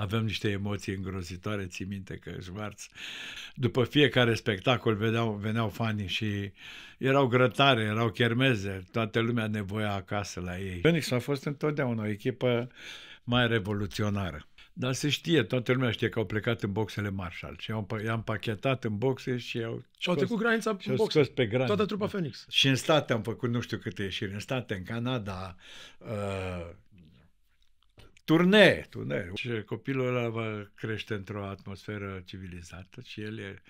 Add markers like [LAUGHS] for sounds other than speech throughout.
Aveam niște emoții îngrozitoare, ții minte că șvarț. după fiecare spectacol vedeau, veneau fanii și erau grătare, erau chermeze, toată lumea nevoia acasă la ei. Phoenix a fost întotdeauna o echipă mai revoluționară. Dar se știe, toată lumea știe că au plecat în boxele Marshall și i-au, i-am pachetat în boxe și au și au trecut granița în boxe. pe granița. Toată trupa Phoenix. Și în state am făcut nu știu câte ieșiri, în state, în Canada, uh, turnee, turnee. Și copilul ăla va crește într-o atmosferă civilizată și el e,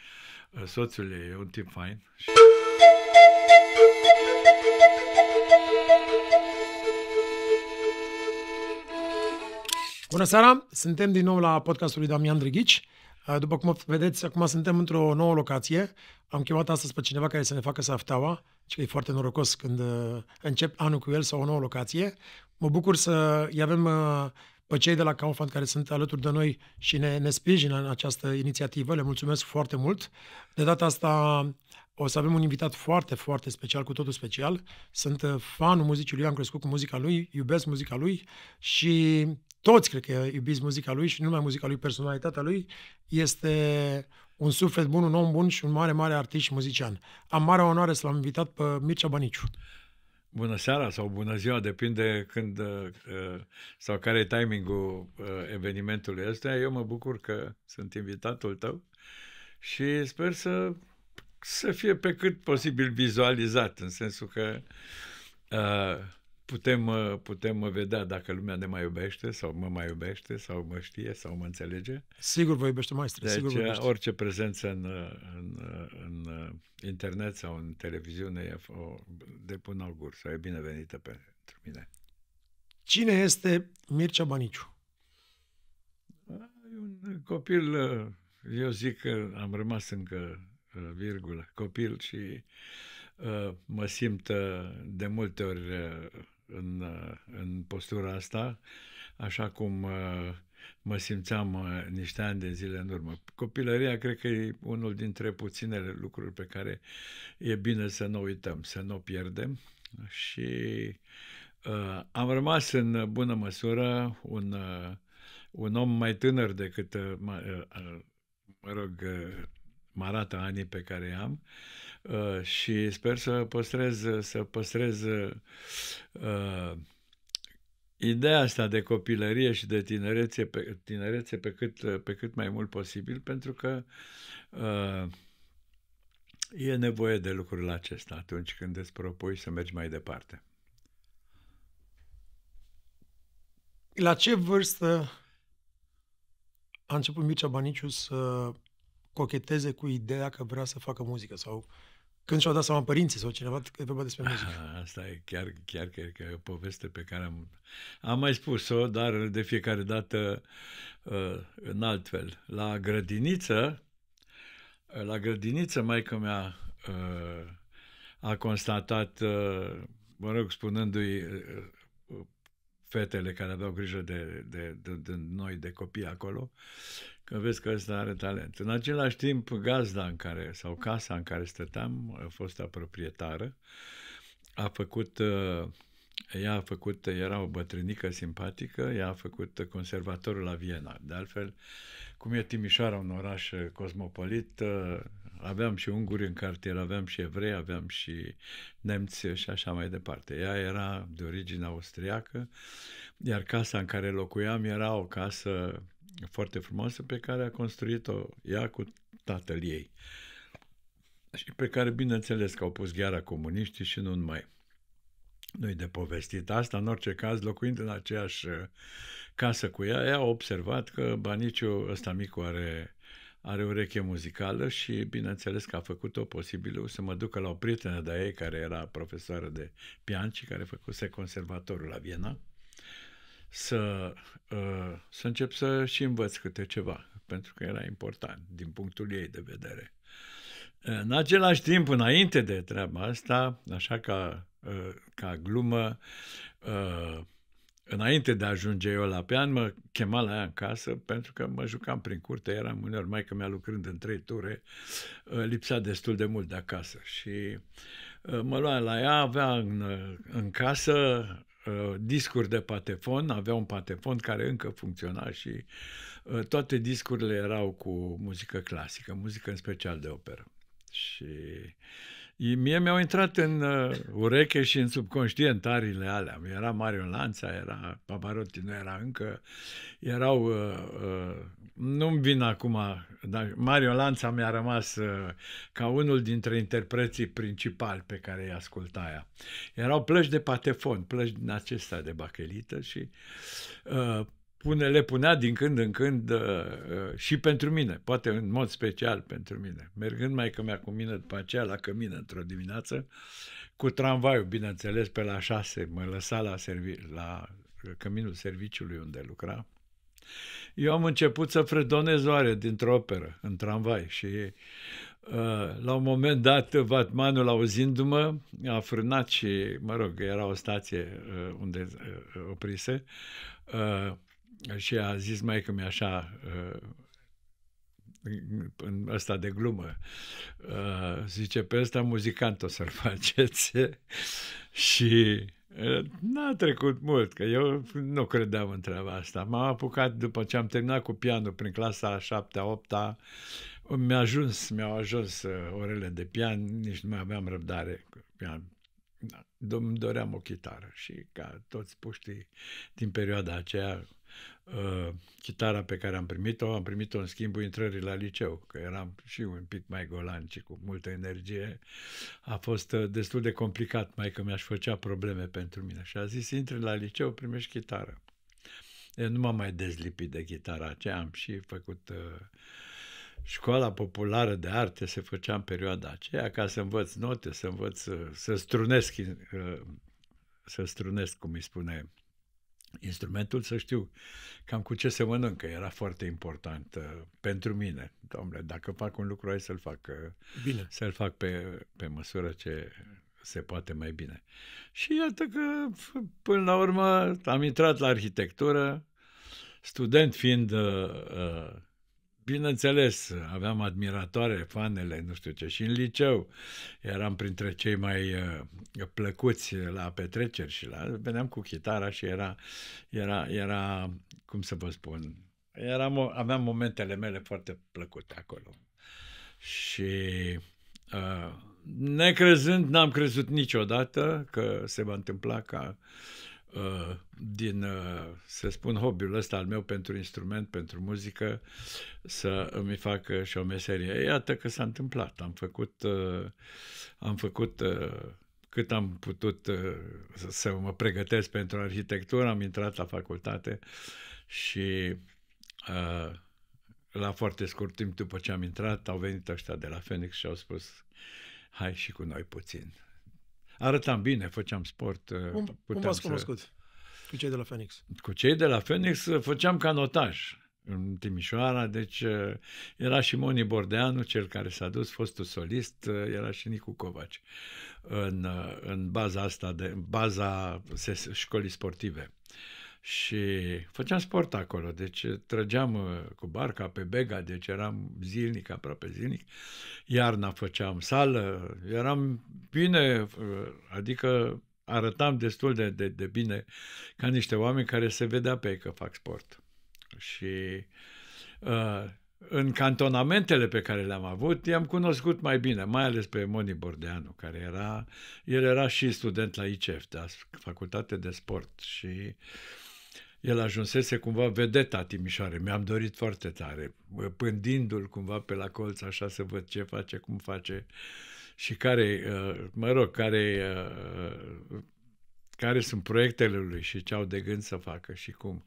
ă, soțul e un tip fain. Și... Bună seara! Suntem din nou la podcastul lui Damian Drăghici. Ă, după cum vedeți, acum suntem într-o nouă locație. Am chemat astăzi pe cineva care să ne facă saftaua, și că e foarte norocos când ă, încep anul cu el sau o nouă locație. Mă bucur să îi avem uh, pe cei de la Kaufland care sunt alături de noi și ne, ne sprijină în această inițiativă. Le mulțumesc foarte mult. De data asta o să avem un invitat foarte, foarte special, cu totul special. Sunt uh, fanul muzicii lui, am crescut cu muzica lui, iubesc muzica lui și toți cred că iubiți muzica lui și nu numai muzica lui, personalitatea lui este un suflet bun, un om bun și un mare, mare artist și muzician. Am mare onoare să l-am invitat pe Mircea Baniciu. Bună seara sau bună ziua, depinde când uh, uh, sau care e timingul uh, evenimentului ăsta. Eu mă bucur că sunt invitatul tău și sper să, să fie pe cât posibil vizualizat, în sensul că uh, putem, uh, putem uh, vedea dacă lumea ne mai iubește sau mă mai iubește sau mă știe sau mă înțelege. Sigur vă iubește, maestre, deci, sigur vă uh, iubește. orice prezență în, în, în internet sau în televiziune e o, de pun augur sau e binevenită pentru mine. Cine este Mircea Baniciu? un copil, eu zic că am rămas încă virgulă, copil și mă simt de multe ori în, uh, în postura asta, așa cum uh, mă simțeam uh, niște ani de zile în urmă. Copilăria cred că e unul dintre puținele lucruri pe care e bine să nu uităm, să nu pierdem și uh, am rămas în bună măsură un, uh, un om mai tânăr decât, uh, uh, mă rog, uh, mă arată anii pe care am uh, și sper să păstrez, să păstrez uh, ideea asta de copilărie și de tinerețe pe, tinerețe pe, cât, pe cât mai mult posibil, pentru că uh, e nevoie de lucrurile acesta atunci când îți propui să mergi mai departe. La ce vârstă a început Mircea Baniciu să cocheteze cu ideea că vrea să facă muzică sau când și-au dat seama părinții sau cineva că e vorba despre ah, muzică. Ah, asta e chiar, chiar că e o poveste pe care am, am mai spus-o, dar de fiecare dată uh, în altfel. La grădiniță, uh, la grădiniță maica mea uh, a constatat, uh, mă rog, spunându-i uh, uh, fetele care aveau grijă de, de, de, de noi, de copii acolo, că vezi că ăsta are talent. În același timp, gazda în care, sau casa în care stăteam, a proprietară, a făcut, uh, ea a făcut, era o bătrânică simpatică, ea a făcut conservatorul la Viena. De altfel, cum e Timișoara un oraș uh, cosmopolit, uh, aveam și unguri în cartier, aveam și evrei, aveam și nemți și așa mai departe. Ea era de origine austriacă, iar casa în care locuiam era o casă foarte frumoasă pe care a construit-o ea cu tatăl ei și pe care, bineînțeles, că au pus gheara comuniștii și nu numai. Nu-i de povestit asta, în orice caz, locuind în aceeași uh, casă cu ea, ea a observat că Baniciu ăsta micu are, are ureche muzicală și, bineînțeles, că a făcut-o posibilă să mă ducă la o prietenă de ei care era profesoară de pian și care făcuse conservatorul la Viena să, uh, să încep să și învăț câte ceva, pentru că era important din punctul ei de vedere. Uh, în același timp, înainte de treaba asta, așa ca, uh, ca glumă, înainte de a ajunge eu la pian, mă chema la ea în casă pentru că mă jucam prin curte, eram uneori mai că mea lucrând în trei ture, lipsa destul de mult de acasă și mă lua la ea, avea în, în casă Uh, discuri de patefon, avea un patefon care încă funcționa și uh, toate discurile erau cu muzică clasică, muzică în special de operă. Și Mie mi-au intrat în uh, ureche și în subconștient arile alea. Era Marion Lanța, era Pavarotti, nu era încă. Erau, uh, uh, nu-mi vin acum, dar Marion Lanța mi-a rămas uh, ca unul dintre interpreții principali pe care îi asculta ea. Erau plăci de patefon, plăci din acesta de bachelită și uh, pune, le punea din când în când uh, uh, și pentru mine, poate în mod special pentru mine. Mergând mai că mea cu mine după aceea la cămină într-o dimineață, cu tramvaiul, bineînțeles, pe la șase, mă lăsa la, servi- la uh, căminul serviciului unde lucra. Eu am început să fredonez oare dintr-o operă, în tramvai și uh, la un moment dat Vatmanul auzindu-mă a frânat și, mă rog, era o stație uh, unde uh, oprise, uh, și a zis mai că mi așa uh, în ăsta de glumă uh, zice pe ăsta muzicant o să-l [LAUGHS] faceți și uh, N-a trecut mult, că eu nu credeam în treaba asta. M-am apucat după ce am terminat cu pianul prin clasa 7-a, 8-a, mi-a ajuns, mi-au ajuns orele de pian, nici nu mai aveam răbdare cu pian. Da, îmi doream o chitară și ca toți puștii din perioada aceea Uh, chitara pe care am primit-o, am primit-o în schimbul intrării la liceu, că eram și un pic mai golan și cu multă energie. A fost uh, destul de complicat, mai că mi-aș făcea probleme pentru mine. Și a zis, intri la liceu, primești chitară. Eu nu m-am mai dezlipit de chitara aceea, am și făcut... Uh, școala populară de arte se făcea în perioada aceea ca să învăț note, să învăț uh, să strunesc, să strunesc, cum îi spune instrumentul să știu cam cu ce se mănâncă. Era foarte important uh, pentru mine. Domnule, dacă fac un lucru, hai să-l fac, uh, bine. să-l fac pe, pe măsură ce se poate mai bine. Și iată că, până la urmă, am intrat la arhitectură, student fiind uh, uh, bineînțeles, aveam admiratoare, fanele, nu știu ce, și în liceu eram printre cei mai uh, plăcuți la petreceri și la... Veneam cu chitara și era, era, era cum să vă spun, eram, aveam momentele mele foarte plăcute acolo. Și uh, necrezând, n-am crezut niciodată că se va întâmpla ca uh, Uh, din, uh, să spun, hobby-ul ăsta al meu pentru instrument, pentru muzică, să îmi fac uh, și o meserie. Iată că s-a întâmplat. Am făcut, am făcut cât am putut să mă pregătesc pentru arhitectură, am intrat la facultate și la foarte scurt timp după ce am intrat, au venit ăștia de la Phoenix și au spus hai și cu noi puțin arătam bine, făceam sport. Uh, cum, cum v-ați cunoscut să... cu cei de la Phoenix? Cu cei de la Phoenix uh, făceam canotaj în Timișoara, deci uh, era și Moni Bordeanu, cel care s-a dus, fostul solist, era și Nicu Covaci în, în baza asta, de, baza școlii sportive și făceam sport acolo, deci eh, trăgeam eh, cu barca pe Bega, deci eram zilnic, aproape zilnic, iarna făceam sală, eram bine, eh, adică arătam destul de, de, de bine ca niște oameni care se vedea pe ei că fac sport. Și în cantonamentele pe care le-am avut, i-am cunoscut mai bine, mai ales pe Moni Bordeanu, care era, el era și student la ICEF, da, facultate de sport și uh, el ajunsese cumva vedeta Timișoare. Mi-am dorit foarte tare, pândindu-l cumva pe la colț așa să văd ce face, cum face și care, uh, mă rog, care, uh, care sunt proiectele lui și ce au de gând să facă și cum.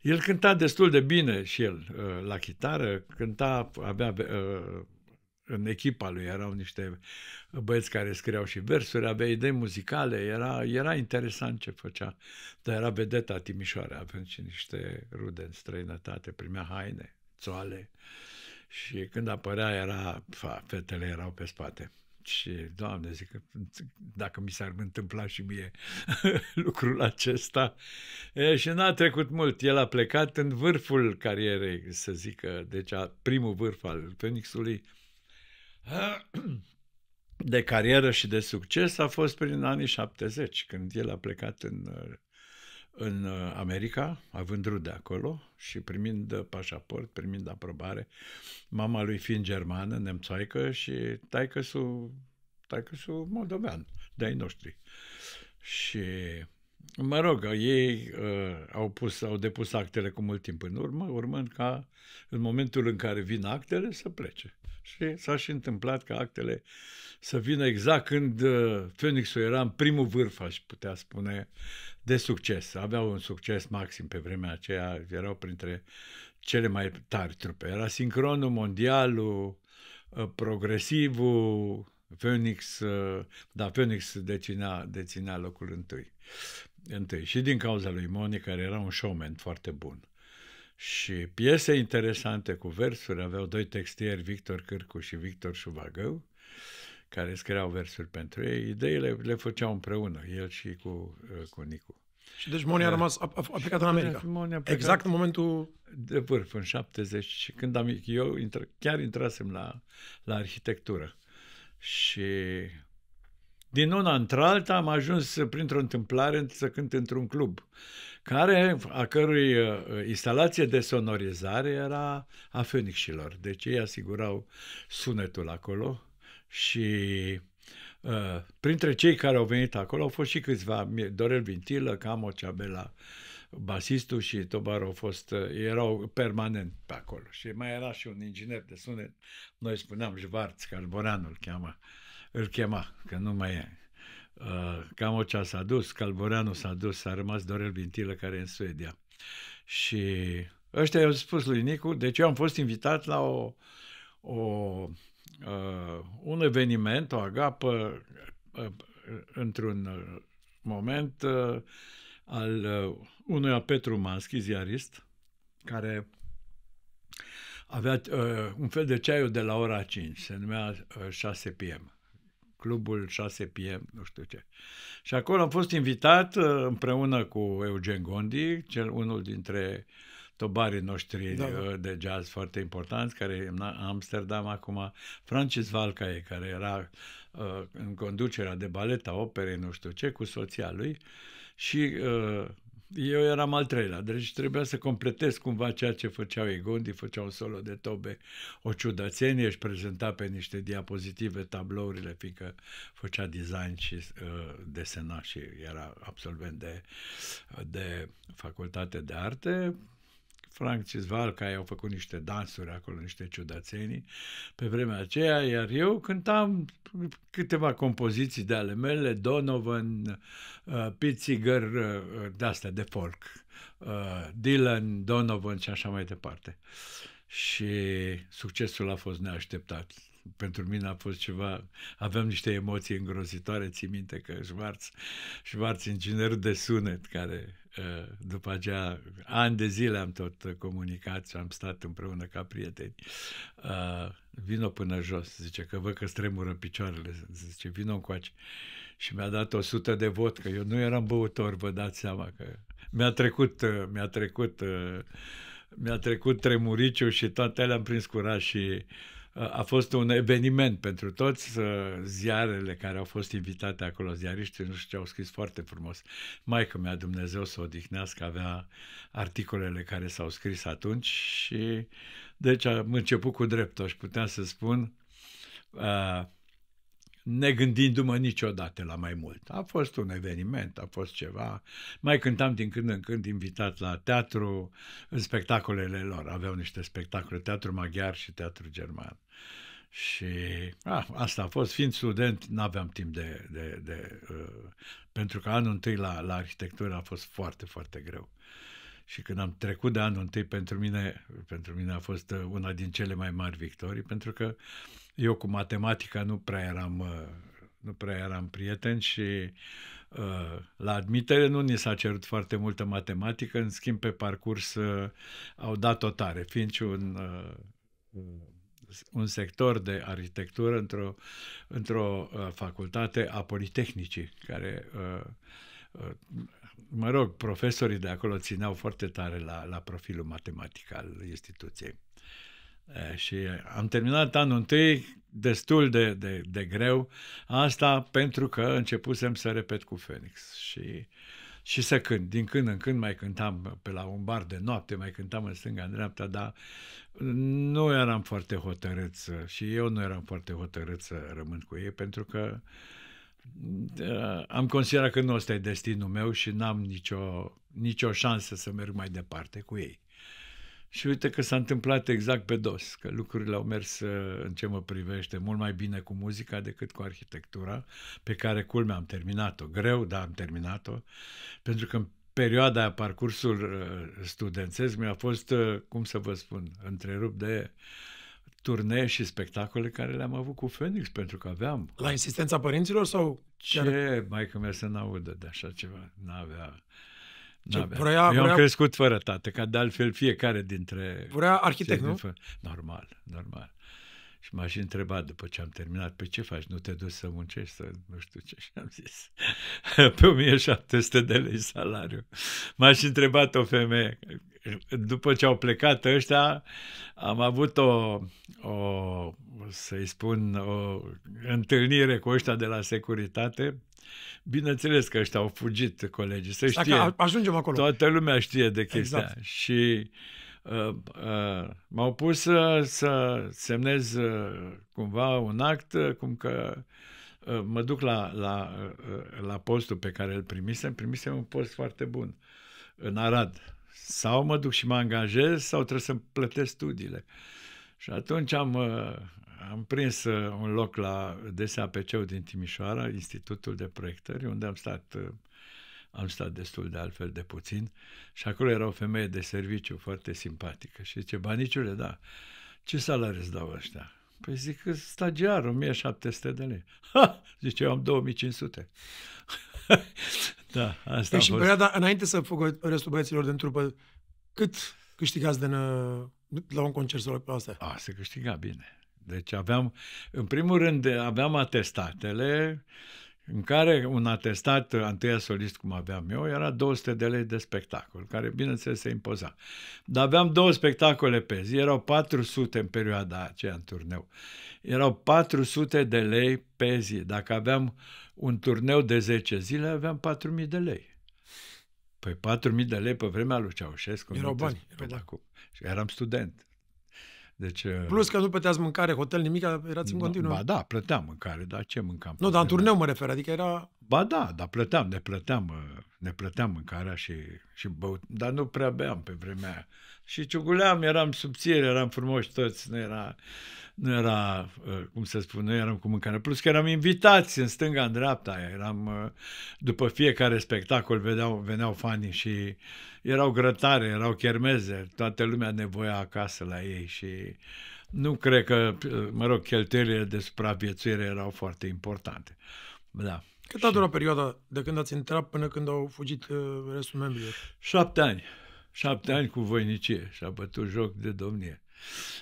El cânta destul de bine și el uh, la chitară, cânta, avea în echipa lui erau niște băieți care scriau și versuri, avea idei muzicale, era, era interesant ce făcea, dar era vedeta Timișoara, avem și niște rude în străinătate, primea haine, țoale și când apărea era, fa, fetele erau pe spate. Și, doamne, zic, dacă mi s-ar întâmpla și mie [LAUGHS] lucrul acesta. E, și n-a trecut mult. El a plecat în vârful carierei, să zică, deci a, primul vârf al Phoenixului, [CLEARS THROAT] de carieră și de succes a fost prin anii 70, când el a plecat în, în America, având rude acolo și primind pașaport, primind aprobare, mama lui fiind germană, nemțoaică și taicăsul, taicăsul moldovean, de-ai noștri. Și mă rog, ei uh, au, pus, au depus actele cu mult timp în urmă, urmând ca în momentul în care vin actele să plece. Și s-a și întâmplat ca actele să vină exact când uh, Phoenix-ul era în primul vârf, aș putea spune, de succes. Aveau un succes maxim pe vremea aceea, erau printre cele mai tari trupe. Era sincronul, mondialul, uh, progresivul, Phoenix, uh, da, Phoenix deținea, deținea locul întâi. întâi. Și din cauza lui Moni, care era un showman foarte bun și piese interesante cu versuri. Aveau doi textieri, Victor Cârcu și Victor Șuvagău, care scriau versuri pentru ei. Ideile le făceau împreună, el și cu, uh, cu Nicu. Și deci Moni a uh, rămas, a, a plecat în America. Deci Moni a plecat exact în momentul... De vârf, în 70, și când am, eu intră, chiar intrasem la, la arhitectură. Și din una într alta am ajuns printr-o întâmplare să cânt într-un club care, a cărui uh, uh, instalație de sonorizare era a fenixilor. Deci ei asigurau sunetul acolo și Uh, printre cei care au venit acolo au fost și câțiva, Dorel Vintilă, Camo Ceabela, basistul și Tobar au fost, uh, erau permanent pe acolo. Și mai era și un inginer de sunet, noi spuneam Jvarț, Carboranul îl cheamă, îl chema, că nu mai e Uh, cam Camocea s-a dus, Calboreanu s-a dus, a rămas Dorel Vintilă care e în Suedia. Și ăștia i-au spus lui Nicu, deci eu am fost invitat la o, o, uh, un eveniment, o agapă, uh, într-un moment uh, al uh, unuia Petru Manschi, ziarist, care avea uh, un fel de ceaiul de la ora 5, se numea uh, 6 p.m clubul 6PM, nu știu ce. Și acolo am fost invitat uh, împreună cu Eugen Gondi, cel unul dintre tobarii noștri da, uh, da. de jazz foarte importanți, care e în Amsterdam acum, Francis Valcaie, care era uh, în conducerea de baleta operei, nu știu ce, cu soția lui și uh, eu eram al treilea, deci trebuia să completez cumva ceea ce făceau Egondi, făceau solo de tobe, o ciudățenie, își prezenta pe niște diapozitive tablourile, fiindcă făcea design și uh, desena și era absolvent de, de facultate de arte, Frank Cizval, care au făcut niște dansuri acolo, niște ciudățenii pe vremea aceea, iar eu cântam câteva compoziții de ale mele, Donovan, uh, Pitziger, uh, uh de-astea de folk, uh, Dylan, Donovan și așa mai departe. Și succesul a fost neașteptat pentru mine a fost ceva, aveam niște emoții îngrozitoare, ții minte că Schwarz, Schwarz inginer de sunet, care uh, după aceea, ani de zile am tot comunicat și am stat împreună ca prieteni. Uh, vino până jos, zice, că văd că stremură picioarele, zice, vino încoace. Și mi-a dat 100 de vot, că eu nu eram băutor, vă dați seama că mi-a trecut, uh, mi-a trecut, mi-a trecut tremuriciu și toate alea am prins curaj și uh, a fost un eveniment pentru toți uh, ziarele care au fost invitate acolo, ziariștii, nu știu ce, au scris foarte frumos. Maica mea, Dumnezeu să odihnească, avea articolele care s-au scris atunci și deci am început cu dreptul, aș putea să spun, uh, ne gândindu mă niciodată la mai mult. A fost un eveniment, a fost ceva. Mai cântam din când în când invitat la teatru în spectacolele lor. Aveau niște spectacole, teatru maghiar și teatru german. Și a, ah, asta a fost, fiind student, n-aveam timp de... de, de uh, pentru că anul întâi la, la arhitectură a fost foarte, foarte greu. Și când am trecut de anul întâi, pentru mine, pentru mine a fost uh, una din cele mai mari victorii, pentru că eu cu matematica nu prea eram, uh, nu prea eram prieten și uh, la admitere nu ni s-a cerut foarte multă matematică, în schimb pe parcurs uh, au dat-o tare, fiind și un... Uh, un sector de arhitectură într-o, într-o uh, facultate a Politehnicii, care uh, uh, mă rog, profesorii de acolo țineau foarte tare la, la profilul matematic al instituției. Și am terminat anul întâi destul de, de, de greu, asta pentru că începusem să repet cu Phoenix și uh, și să cânt. Din când în când mai cântam pe la un bar de noapte, mai cântam în stânga, în dreapta, dar nu eram foarte hotărât să, și eu nu eram foarte hotărât să rămân cu ei, pentru că ă, am considerat că nu ăsta e destinul meu și n-am nicio, nicio șansă să merg mai departe cu ei. Și uite că s-a întâmplat exact pe dos, că lucrurile au mers, uh, în ce mă privește, mult mai bine cu muzica decât cu arhitectura, pe care culmea am terminat-o. Greu, dar am terminat-o, pentru că în perioada aia, parcursul uh, studențesc mi-a fost, uh, cum să vă spun, întrerupt de turnee și spectacole care le-am avut cu Phoenix, pentru că aveam. La insistența părinților sau? Ce, mai că mea să n-audă de așa ceva, n-avea ce n-avea. vrea, Eu am crescut fără tată, ca de altfel fiecare dintre... Vrea arhitect, nu? Fă... Normal, normal. Și m-aș întreba după ce am terminat, pe păi ce faci, nu te duci să muncești, să nu știu ce. Și am zis, [LAUGHS] pe 1700 de lei salariu. M-aș întrebat o femeie, după ce au plecat ăștia, am avut o, o să-i spun, o întâlnire cu ăștia de la securitate, Bineînțeles că ăștia au fugit, colegii, să știe. Dacă ajungem acolo. Toată lumea știe de chestia. Exact. Și uh, uh, m-au pus să, să semnez uh, cumva un act, uh, cum că uh, mă duc la, la, uh, la postul pe care îl primisem. Primisem un post foarte bun în Arad. Sau mă duc și mă angajez, sau trebuie să-mi plătesc studiile. Și atunci am, uh, am prins uh, un loc la DSAPC-ul din Timișoara, Institutul de Proiectări, unde am stat, uh, am stat destul de altfel de puțin și acolo era o femeie de serviciu foarte simpatică și zice, baniciule, da, ce salariu îți dau ăștia? Păi zic, stagiar, 1700 de lei. Ha! Zice, eu am 2500. [LAUGHS] da, asta păi a fost. și în perioada, înainte să fugă restul băieților din trupă, cât câștigați din, uh, la un concert sau la asta? A, se câștiga bine. Deci aveam, în primul rând, aveam atestatele, în care un atestat întâia solist, cum aveam eu, era 200 de lei de spectacol, care, bineînțeles, se impoza. Dar aveam două spectacole pe zi, erau 400 în perioada aceea în turneu. Erau 400 de lei pe zi. Dacă aveam un turneu de 10 zile, aveam 4.000 de lei. Păi 4.000 de lei pe vremea lui Ceaușescu. Erau bani. Erau bani. Acum. Și eram student. Deci, uh, Plus că nu plăteați mâncare, hotel, nimic, erați în continuu. Ba da, plăteam mâncare, dar ce mâncam? Nu, dar în turneu mă refer, adică era... Ba da, dar plăteam, ne plăteam, uh, ne plăteam mâncarea și, și băut, dar nu prea beam pe vremea aia. Și ciuguleam, eram subțiri, eram frumoși toți, nu era, nu era uh, cum să spun, nu eram cu mâncare. Plus că eram invitați în stânga, în dreapta, eram, uh, după fiecare spectacol veneau, veneau fanii și erau grătare, erau chermeze, toată lumea nevoia acasă la ei și nu cred că, mă rog, cheltuielile de supraviețuire erau foarte importante. Da. Cât a durat perioada de când ați intrat până când au fugit uh, restul membrilor? Șapte ani. Șapte ani cu voinicie și a bătut joc de domnie.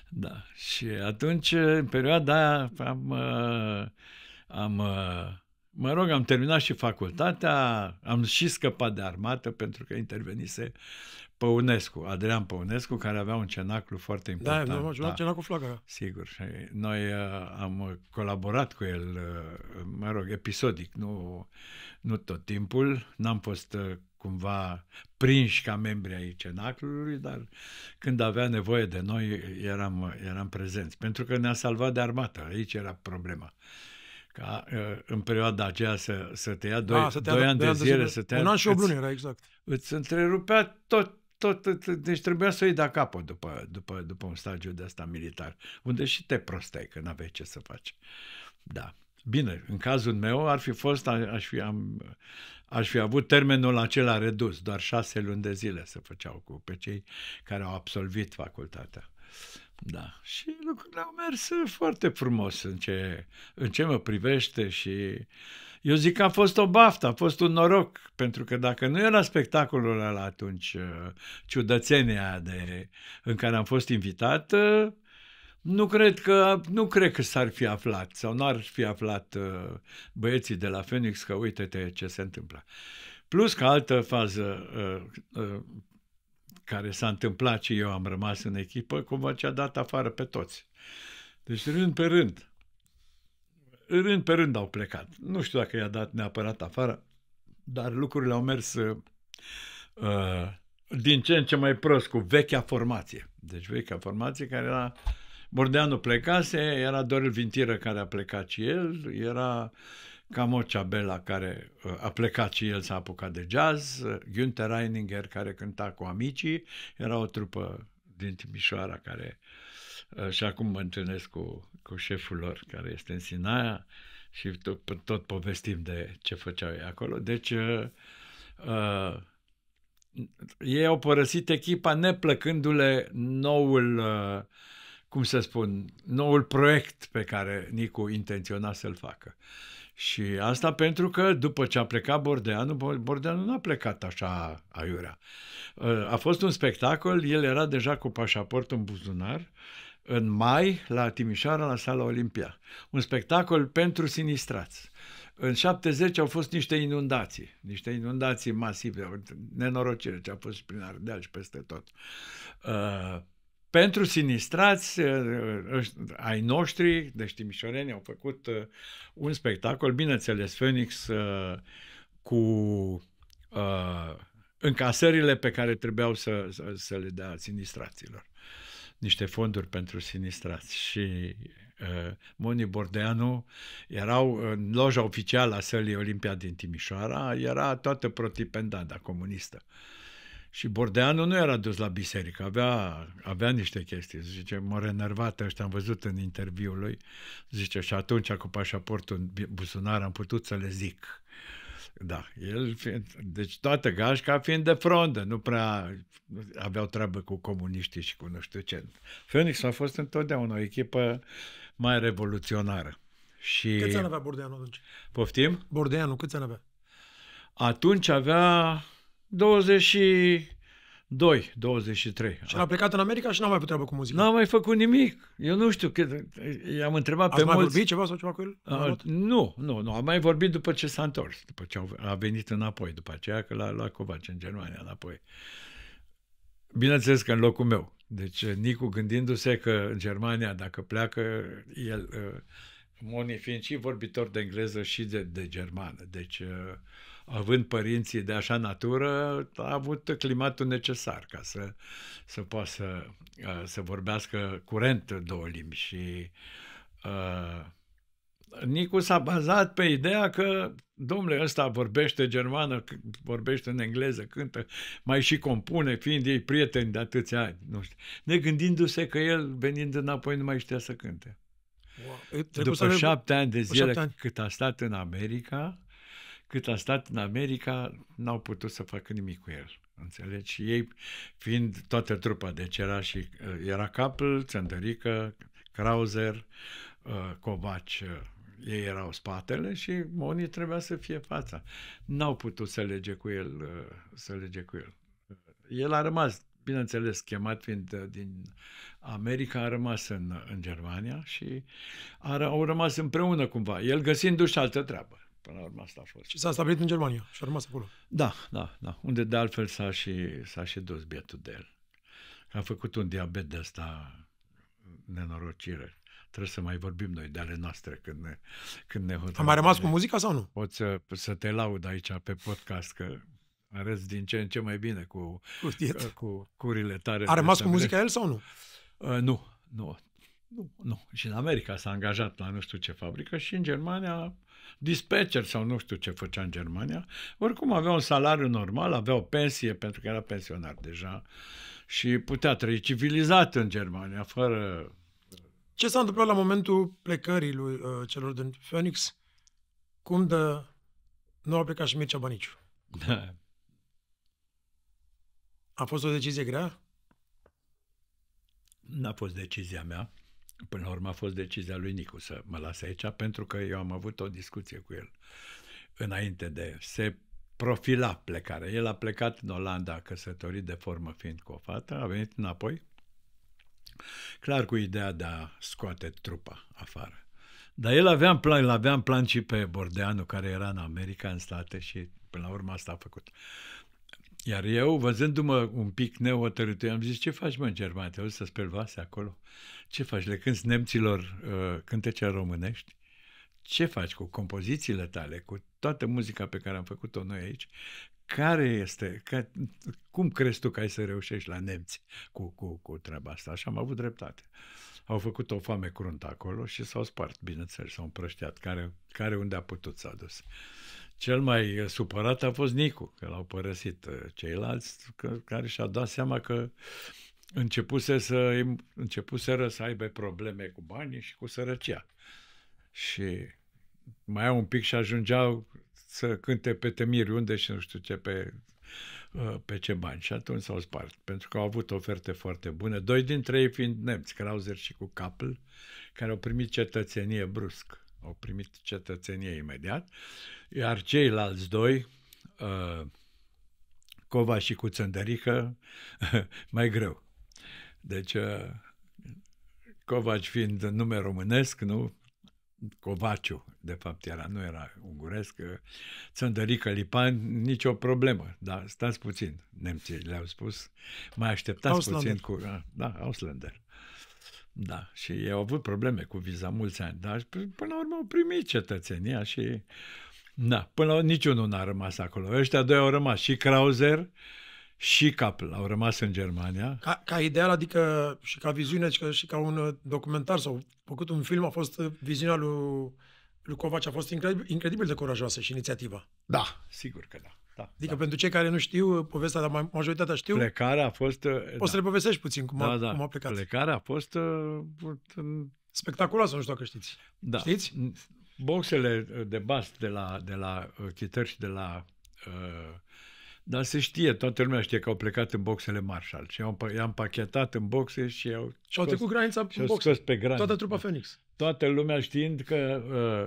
Da. Și atunci, în perioada aia, am, uh, am, uh, mă rog, am terminat și facultatea, am și scăpat de armată pentru că intervenise uh, Păunescu, Adrian Păunescu, care avea un cenaclu foarte da, important. Da, un da. cenaclu Flacăra. Da. Sigur. Și noi uh, am colaborat cu el, uh, mă rog, episodic, nu, nu tot timpul. N-am fost uh, cumva prinși ca membri ai cenaclului, dar când avea nevoie de noi eram, uh, eram prezenți, pentru că ne-a salvat de armată, aici era problema. Ca uh, în perioada aceea să, să te ia 2 ani de, de zile, de zile, să te ia... Un an și o lună era exact. Îți întrerupea tot tot, deci trebuia să o iei de capăt după, după, după un stagiu de asta militar, unde și te prostai că n-aveai ce să faci. Da. Bine, în cazul meu ar fi fost, a, aș fi, am, aș fi avut termenul acela redus, doar șase luni de zile se făceau cu pe cei care au absolvit facultatea. Da, și lucrurile au mers foarte frumos în ce, în ce mă privește și uh, eu zic că a fost o baftă, a fost un noroc, pentru că dacă nu era spectacolul ăla atunci, uh, ciudățenia de, în care am fost invitat, uh, nu cred că, nu cred că s-ar fi aflat sau n-ar fi aflat uh, băieții de la Phoenix că uite-te ce se întâmplă. Plus că altă fază care s-a întâmplat și eu am rămas în echipă, cumva ce-a dat afară pe toți. Deci rând pe rând rând pe rând au plecat. Nu știu dacă i-a dat neapărat afară, dar lucrurile au mers uh, uh din ce în ce mai prost cu vechea formație. Deci vechea formație care era... Bordeanu plecase, era Doril Vintiră care a plecat și el, era Camocea Bela care uh, a plecat și el s-a apucat de jazz, uh, Günther Reininger care cânta cu amicii, era o trupă din Timișoara care uh, și acum mă întâlnesc cu, cu șeful lor care este în Sinaia și tot, tot povestim de ce făceau ei acolo. Deci uh, uh, ei au părăsit echipa neplăcându-le noul uh, cum să spun, noul proiect pe care Nicu intenționa să-l facă. Și asta pentru că după ce a plecat Bordeanu, Bordeanu nu a plecat așa aiurea. Uh, a fost un spectacol, el era deja cu pașaportul în buzunar, în mai la Timișoara, la Sala Olimpia. Un spectacol pentru sinistrați. În 70 au fost niște inundații, niște inundații masive, nenorocire ce a fost prin Ardeal și peste tot. Uh, pentru sinistrați, uh, uh, ai noștri, deci timișoreni, au făcut uh, un spectacol, bineînțeles, Phoenix cu încasările pe care trebuiau să, să, să le dea sinistraților niște fonduri pentru sinistrați și uh, Moni Bordeanu erau în loja oficială a sălii Olimpia din Timișoara, era toată protipendada comunistă. Și Bordeanu nu era dus la biserică, avea, avea niște chestii. Zice, m-a renervat ăștia, am văzut în interviul lui. Zice, și atunci cu pașaportul în buzunar am putut să le zic da, el fiind, deci toată gașca fiind de frondă, nu prea aveau treabă cu comuniștii și cu nu știu ce. Phoenix a fost întotdeauna o echipă mai revoluționară. Și... Câți ani avea Bordeanu atunci? Poftim? Bordeanu, câți ani avea? Atunci avea 20 și... 2, 23. Și a plecat în America și n-a mai putut treabă cu muzica. N-am mai făcut nimic. Eu nu știu. Că, i-am întrebat Ați pe mai mulți... vorbit ceva sau ceva cu el? A, ah, nu, nu, nu. Am mai vorbit după ce s-a întors. După ce a venit înapoi. După aceea că l-a luat Covaci în Germania înapoi. Bineînțeles că în locul meu. Deci eh, Nicu gândindu-se că în Germania, dacă pleacă, el... Eh, Moni fiind și vorbitor de engleză și de, de germană. Deci... Uh, având părinții de așa natură, a avut climatul necesar ca să, să poată să, uh, să vorbească curent două limbi și uh, Nicu s-a bazat pe ideea că, domnule, ăsta vorbește germană, vorbește în engleză, cântă, mai și compune, fiind ei prieteni de atâția ani, nu știu, gândindu se că el, venind înapoi, nu mai știa să cânte. Wow. După să șapte ani de zile ani. cât a stat în America, cât a stat în America, n-au putut să facă nimic cu el. Înțelegi? Și ei, fiind toată trupa, deci era și uh, era Capl, Țăndărică, Krauser, uh, Covaci, uh, ei erau spatele și Moni trebuia să fie fața. N-au putut să lege cu el, să lege cu el. El a rămas, bineînțeles, chemat fiind din America, a rămas în, în Germania și a, au rămas împreună cumva, el găsindu-și altă treabă. Până la urmă asta a fost. Și s-a stabilit în Germania și a rămas acolo. Da, da, da. Unde de altfel s-a și, s-a și dus bietul de el. A făcut un diabet de asta nenorocire. Trebuie să mai vorbim noi de ale noastre când ne, când ne hotărăm. Am mai rămas cu muzica sau nu? Pot să, să te laud aici pe podcast că arăți din ce în ce mai bine cu, cu, uh, cu curile tare. A rămas cu muzica el sau nu? Uh, nu, nu. Nu, nu. Și în America s-a angajat la nu știu ce fabrică și în Germania dispatcher sau nu știu ce făcea în Germania. Oricum avea un salariu normal, avea o pensie pentru că era pensionar deja și putea trăi civilizat în Germania, fără... Ce s-a întâmplat la momentul plecării lui uh, celor din Phoenix? Cum de nu a plecat și Mircea Baniciu? Da. A fost o decizie grea? N-a fost decizia mea. Până la urmă a fost decizia lui Nicu să mă lase aici, pentru că eu am avut o discuție cu el înainte de... Se profila plecarea. El a plecat în Olanda căsătorit de formă fiind cu o fată, a venit înapoi, clar cu ideea de a scoate trupa afară. Dar el avea în plan, avea în plan și pe Bordeanu, care era în America, în state și până la urmă asta a făcut. Iar eu, văzându-mă un pic neotărât, am zis, ce faci, mă, Germania? te să speli vase acolo? Ce faci, le cânti nemților uh, cântece românești? Ce faci cu compozițiile tale, cu toată muzica pe care am făcut-o noi aici? care este, că, cum crezi tu că ai să reușești la nemți cu, cu, cu treaba asta? așa am avut dreptate. Au făcut o foame cruntă acolo și s-au spart, bineînțeles, s-au împrăștiat, care, care unde a putut s-a dus. Cel mai uh, supărat a fost Nicu, că l-au părăsit uh, ceilalți, că, care și-a dat seama că începuse să, începuseră să aibă probleme cu banii și cu sărăcia. Și mai au un pic și ajungeau să cânte pe temiri unde și nu știu ce pe, uh, pe ce bani. Și atunci s-au spart, pentru că au avut oferte foarte bune, doi dintre ei fiind nemți, Krauser și cu Capel, care au primit cetățenie brusc. Au primit cetățenie imediat, iar ceilalți doi, uh, Cova și cu Țăndărică, [LAUGHS] mai greu. Deci, uh, Covaci fiind nume românesc, nu? Covaciu, de fapt era, nu era unguresc, Țăndărică Lipan, nicio problemă, dar stați puțin, nemții le-au spus, mai așteptați Auslander. puțin cu... Da, Auslander. Da, și ei au avut probleme cu viza mulți ani, dar până la urmă au primit cetățenia și... Da, până la urmă, niciunul n-a rămas acolo. Ăștia doi au rămas, și Krauser, uh, și capul au rămas în Germania. Ca, ca ideal, adică și ca viziune, adică și ca un uh, documentar sau făcut un film, a fost uh, viziunea lui, lui Covaci, a fost incredibil, incredibil de curajoasă și inițiativa. Da, sigur că da. da adică da. pentru cei care nu știu uh, povestea, dar majoritatea știu. Plecarea a fost... Poți da. să le povestești puțin cum, da, a, da. cum a plecat. Plecarea a fost... Uh, Spectaculoasă, nu știu dacă știți. Da. Știți? Boxele de bas de la, de la chitări și de la uh, dar se știe, toată lumea știe că au plecat în boxele Marshall și i-am, i-am pachetat în boxe și i-au scos, au trecut granița în boxe. pe granița. Toată trupa Phoenix. Toată lumea știind că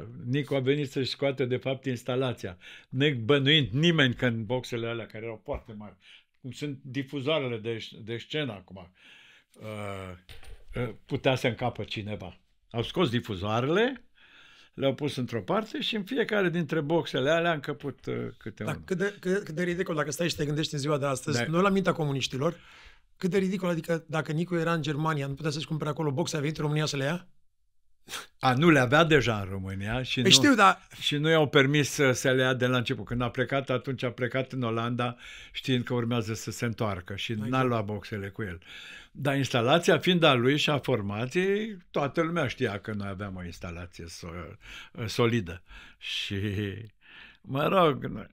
uh, Nico a venit să-și scoate de fapt instalația, ne bănuind nimeni că în boxele alea care erau foarte mari, cum sunt difuzoarele de, de scenă acum, uh, uh, putea să încapă cineva. Au scos difuzoarele, le-au pus într-o parte și în fiecare dintre boxele alea a încăput uh, câte da, un. Cât de, cât, cât de ridicol, dacă stai și te gândești în ziua de astăzi, da. nu la mintea comuniștilor, cât de ridicol, adică dacă Nicu era în Germania, nu putea să-și cumpere acolo boxe, a venit în România să le ia? A, nu le avea deja în România și, păi nu, știu, da. și nu i-au permis să, să le ia de la început. Când a plecat, atunci a plecat în Olanda știind că urmează să se întoarcă și n-a luat boxele cu el. Dar instalația fiind a lui și a formației, toată lumea știa că noi aveam o instalație solidă. Și, mă rog,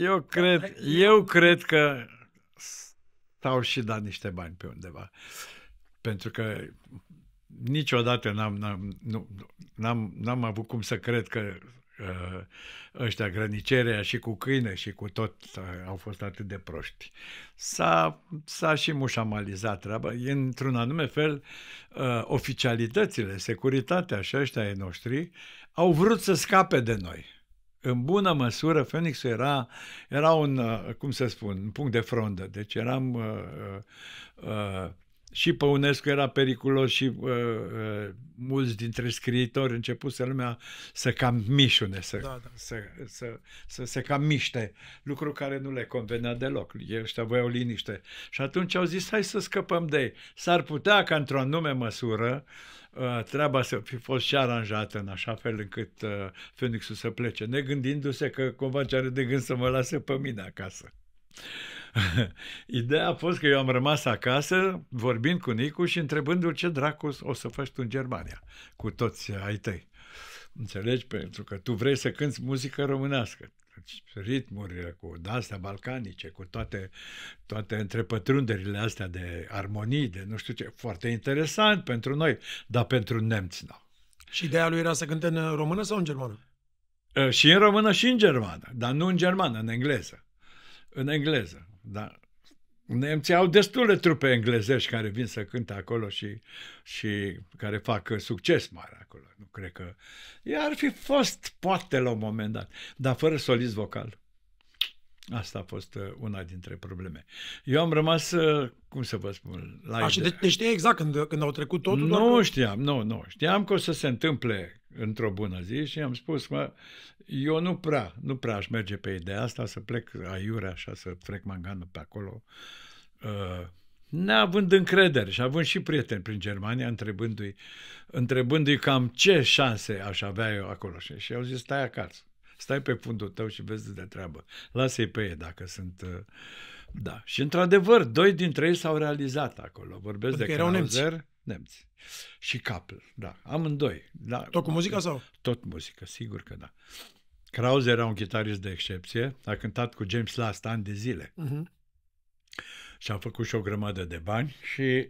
eu cred, eu cred că stau și dat niște bani pe undeva. Pentru că niciodată n-am, n-am, nu, n-am, n-am avut cum să cred că Uh, ăștia grănicerea și cu câine și cu tot uh, au fost atât de proști. S-a, s-a și mușamalizat treaba. Într-un anume fel, uh, oficialitățile, securitatea și ăștia ai noștri au vrut să scape de noi. În bună măsură, Phoenixul era, era un, cum să spun, un punct de frondă. Deci eram uh, uh, și Păunescu era periculos și uh, uh, mulți dintre scriitori să lumea să cam mișune, să, da, da. Să, să, să se cam miște, lucru care nu le convenea deloc. Ei ăștia voiau liniște. Și atunci au zis, hai să scăpăm de ei. S-ar putea ca într-o anume măsură uh, treaba să fi fost și aranjată în așa fel încât uh, Phoenixul să plece, negândindu-se că cumva ce are de gând să mă lase pe mine acasă. [LAUGHS] Ideea a fost că eu am rămas acasă vorbind cu Nicu și întrebându-l ce dracu o să faci tu în Germania cu toți ai tăi. Înțelegi? Pentru că tu vrei să cânti muzică românească deci, Ritmuri cu astea balcanice, cu toate, toate întrepătrunderile astea de armonii, de nu știu ce, foarte interesant pentru noi, dar pentru nemți nu. Și ideea lui era să cânte în română sau în germană? Ă, și în română și în germană, dar nu în germană, în engleză în engleză. Da. nemții au destule trupe englezești care vin să cânte acolo și, și care fac uh, succes mare acolo. Nu cred că... Ar fi fost, poate, la un moment dat, dar fără solist vocal. Asta a fost uh, una dintre probleme. Eu am rămas, uh, cum să vă spun, la Așa, de, de deci, deci știi exact când, când au trecut totul? Nu că... știam, nu, nu. Știam că o să se întâmple într-o bună zi și am spus, mă, eu nu prea, nu prea aș merge pe ideea asta să plec aiurea așa, să trec manganul pe acolo. Uh, neavând încredere și având și prieteni prin Germania, întrebându-i, întrebându-i cam ce șanse aș avea eu acolo. Și, eu au zis, stai acasă, stai pe fundul tău și vezi de treabă. Lasă-i pe ei dacă sunt... Uh, da. Și într-adevăr, doi dintre ei s-au realizat acolo. Vorbesc Pentru adică de Krauser nemți. Și Capel, da, amândoi. Da, tot cu muzică sau? Tot muzică, sigur că da. Krause era un chitarist de excepție, a cântat cu James Last ani de zile. Uh-huh. Și a făcut și o grămadă de bani și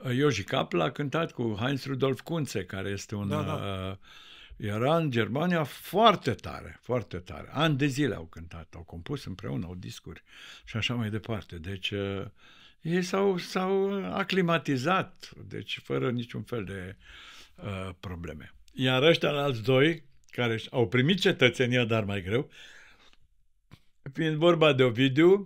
uh, Ioji Capel a cântat cu Heinz Rudolf Kunze, care este un... Da, da. Uh, era în Germania foarte tare, foarte tare. Ani de zile au cântat, au compus împreună, au discuri și așa mai departe. Deci... Uh, ei s-au, s-au aclimatizat, deci fără niciun fel de uh, probleme. Iar ăștia alți doi, care au primit cetățenia, dar mai greu, fiind vorba de Ovidiu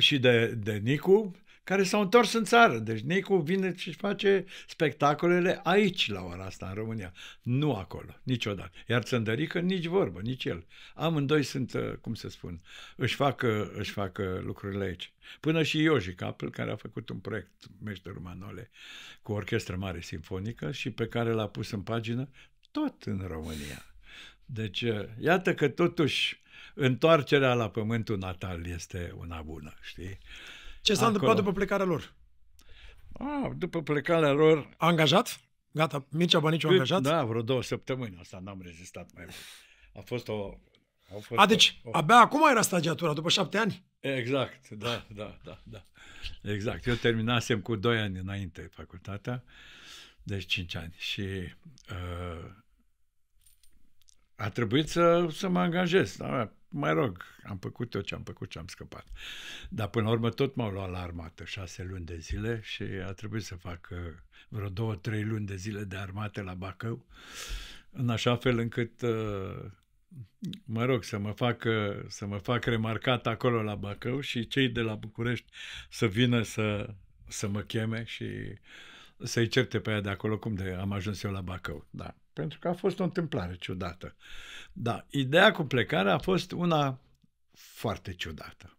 și de, de Nicu, care s-au întors în țară. Deci Nicu vine și face spectacolele aici, la ora asta, în România. Nu acolo, niciodată. Iar Țăndărică, nici vorbă, nici el. Amândoi sunt, uh, cum să spun, își fac, uh, își fac uh, lucrurile aici. Până și Ioji Capel, care a făcut un proiect, Meșterul Manole, cu orchestră mare simfonică și pe care l-a pus în pagină, tot în România. Deci, iată că totuși întoarcerea la pământul natal este una bună, știi? Ce s-a întâmplat după plecarea lor? Ah, după plecarea lor... Angajat? Gata, Mircea Băniciu cât, angajat? Da, vreo două săptămâni asta, n-am rezistat mai mult. A fost o... A, fost a deci, o, o... abia acum era stagiatura, după șapte ani? Exact, da, da, da, da. Exact. Eu terminasem cu doi ani înainte facultatea, deci cinci ani. Și uh, a trebuit să, să mă angajez. Da? mă rog, am făcut tot ce am făcut și am scăpat. Dar până la urmă tot m-au luat la armată șase luni de zile și a trebuit să fac vreo două, trei luni de zile de armate la Bacău, în așa fel încât, uh, mă rog, să mă fac, să mă fac remarcat acolo la Bacău și cei de la București să vină să, să mă cheme și să-i certe pe aia de acolo cum de am ajuns eu la Bacău. Da. Pentru că a fost o întâmplare ciudată. Da, ideea cu plecarea a fost una foarte ciudată.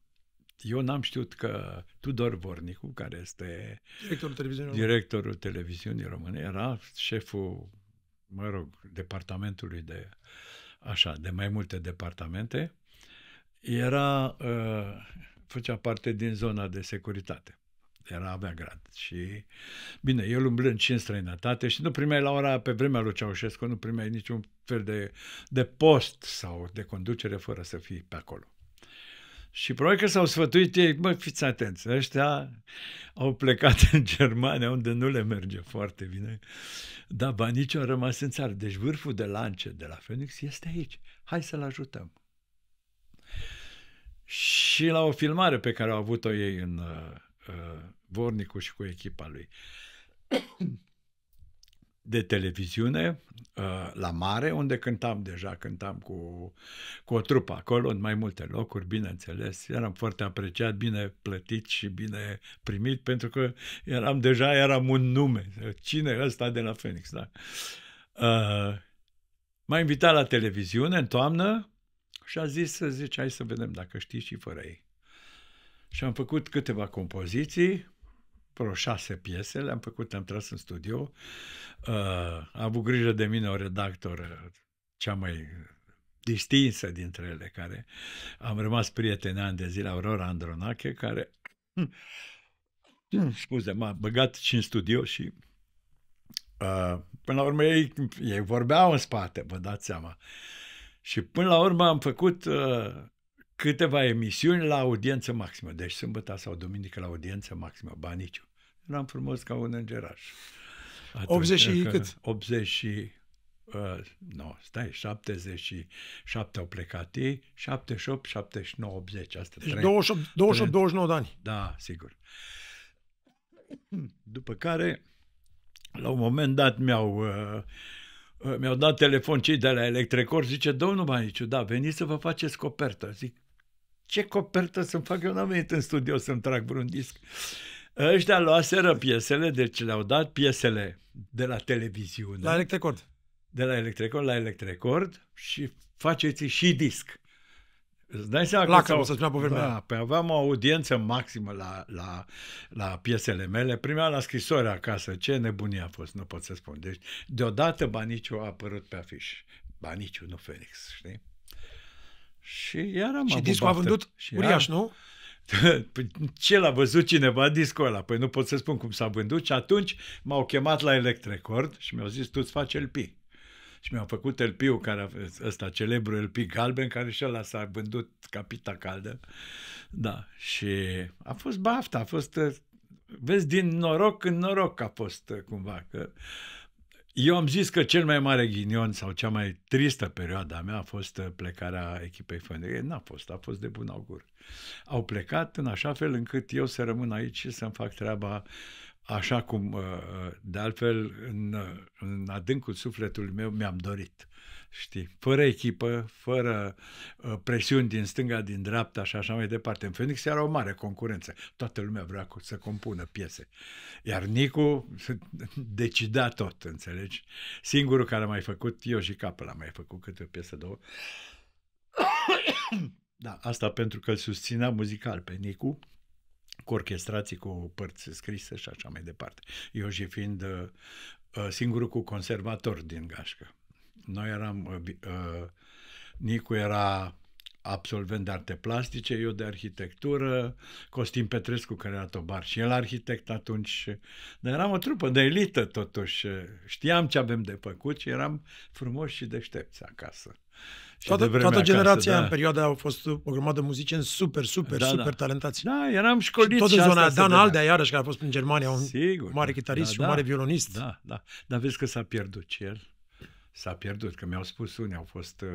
Eu n-am știut că Tudor Vornicu, care este directorul televiziunii, directorul televiziunii române, era șeful, mă rog, departamentului de așa, de mai multe departamente, era, uh, făcea parte din zona de securitate era abia grad. Și, bine, eu umblând și în străinătate și nu primeai la ora, pe vremea lui Ceaușescu, nu primeai niciun fel de, de post sau de conducere fără să fii pe acolo. Și probabil că s-au sfătuit ei, mă, fiți atenți, ăștia au plecat [LAUGHS] în Germania, unde nu le merge foarte bine, dar banii au rămas în țară. Deci vârful de lance de la Phoenix este aici. Hai să-l ajutăm. Și la o filmare pe care au avut-o ei în uh, uh, Vornicu și cu echipa lui. [COUGHS] de televiziune uh, la mare, unde cântam deja, cântam cu, cu o trupă acolo, în mai multe locuri, bineînțeles. Eram foarte apreciat, bine plătit și bine primit, pentru că eram deja, eram un nume. Cine ăsta de la Phoenix, da. Uh, m-a invitat la televiziune în toamnă și a zis să zice, hai să vedem dacă știi și fără ei. Și am făcut câteva compoziții, pro șase piese, le-am făcut, am tras în studio. Uh, a avut grijă de mine o redactoră uh, cea mai distinsă dintre ele, care am rămas prieteni ani de zile, Aurora Andronache, care hmm, scuze, m-a băgat și în studio și uh, până la urmă ei, ei vorbeau în spate, vă dați seama. Și până la urmă am făcut uh, câteva emisiuni la audiență maximă. Deci sâmbătă sau duminică la audiență maximă, Ba Baniciu. Eram frumos ca un îngeraș. Atunci, 80 și cât? 80 și... Uh, nu, no, stai, 77 au plecat ei, 78, 79, 80. Asta, deci 28, 28 29 de ani. Da, sigur. După care, la un moment dat mi-au... Uh, uh mi-au dat telefon cei de la Electrecor, zice, domnul Maniciu, da, veniți să vă faceți copertă. Zic, ce copertă să-mi fac, eu n-am venit în studio să-mi trag vreun disc. Ăștia luaseră piesele, deci le-au dat piesele de la televiziune. La Electrecord. De la Electrecord la Electrecord și faceți și disc. Îți dai seama Lacămă, că... să spunea povestea. Da, pe aveam o audiență maximă la, la, la piesele mele. Primea la scrisoare acasă. Ce nebunie a fost, nu pot să spun. Deci, deodată Baniciu a apărut pe afiș. Baniciu, nu Felix, știi? Și iar am Și discul a vândut și uriaș, nu? [LAUGHS] Păi, ce l-a văzut cineva discul ăla? Păi nu pot să spun cum s-a vândut și atunci m-au chemat la Electrecord și mi-au zis, tu-ți faci LP. Și mi-am făcut LP-ul, care, ăsta celebru LP galben, care și ăla s-a vândut capita caldă. Da, și a fost bafta, a fost, vezi, din noroc în noroc a fost cumva, că eu am zis că cel mai mare ghinion sau cea mai tristă perioadă a mea a fost uh, plecarea echipei Fănărie. N-a fost, a fost de bun augur. Au plecat în așa fel încât eu să rămân aici și să-mi fac treaba uh, așa cum uh, de altfel în, în adâncul sufletului meu mi-am dorit. Știi, fără echipă, fără uh, presiuni din stânga, din dreapta și așa mai departe. În Phoenix era o mare concurență. Toată lumea vrea să compună piese. Iar Nicu [LAUGHS] decida tot, înțelegi? Singurul care a mai făcut, eu și capul am mai făcut câte o piesă, două. [COUGHS] da, asta pentru că îl susținea muzical pe Nicu cu orchestrații, cu părți scrise și așa mai departe. Eu și fiind uh, uh singurul cu conservator din gașcă. Noi eram, uh, uh, Nicu era absolvent de arte plastice, eu de arhitectură, Costin Petrescu, care era tobar și el arhitect atunci. Dar eram o trupă de elită totuși. Știam ce avem de făcut și eram frumoși și deștepți acasă. Uh, și toată, toată acasă, generația da. în perioada au fost o grămadă de muzicieni super, super, da, super da. talentați. Da, eram școlit. Și tot în zona Dan Aldea, iarăși, care a fost în Germania, un Sigur, mare da, chitarist da, și un da, mare violonist. Da, da. Dar vezi că s-a pierdut el S-a pierdut, că mi-au spus unii, au fost uh,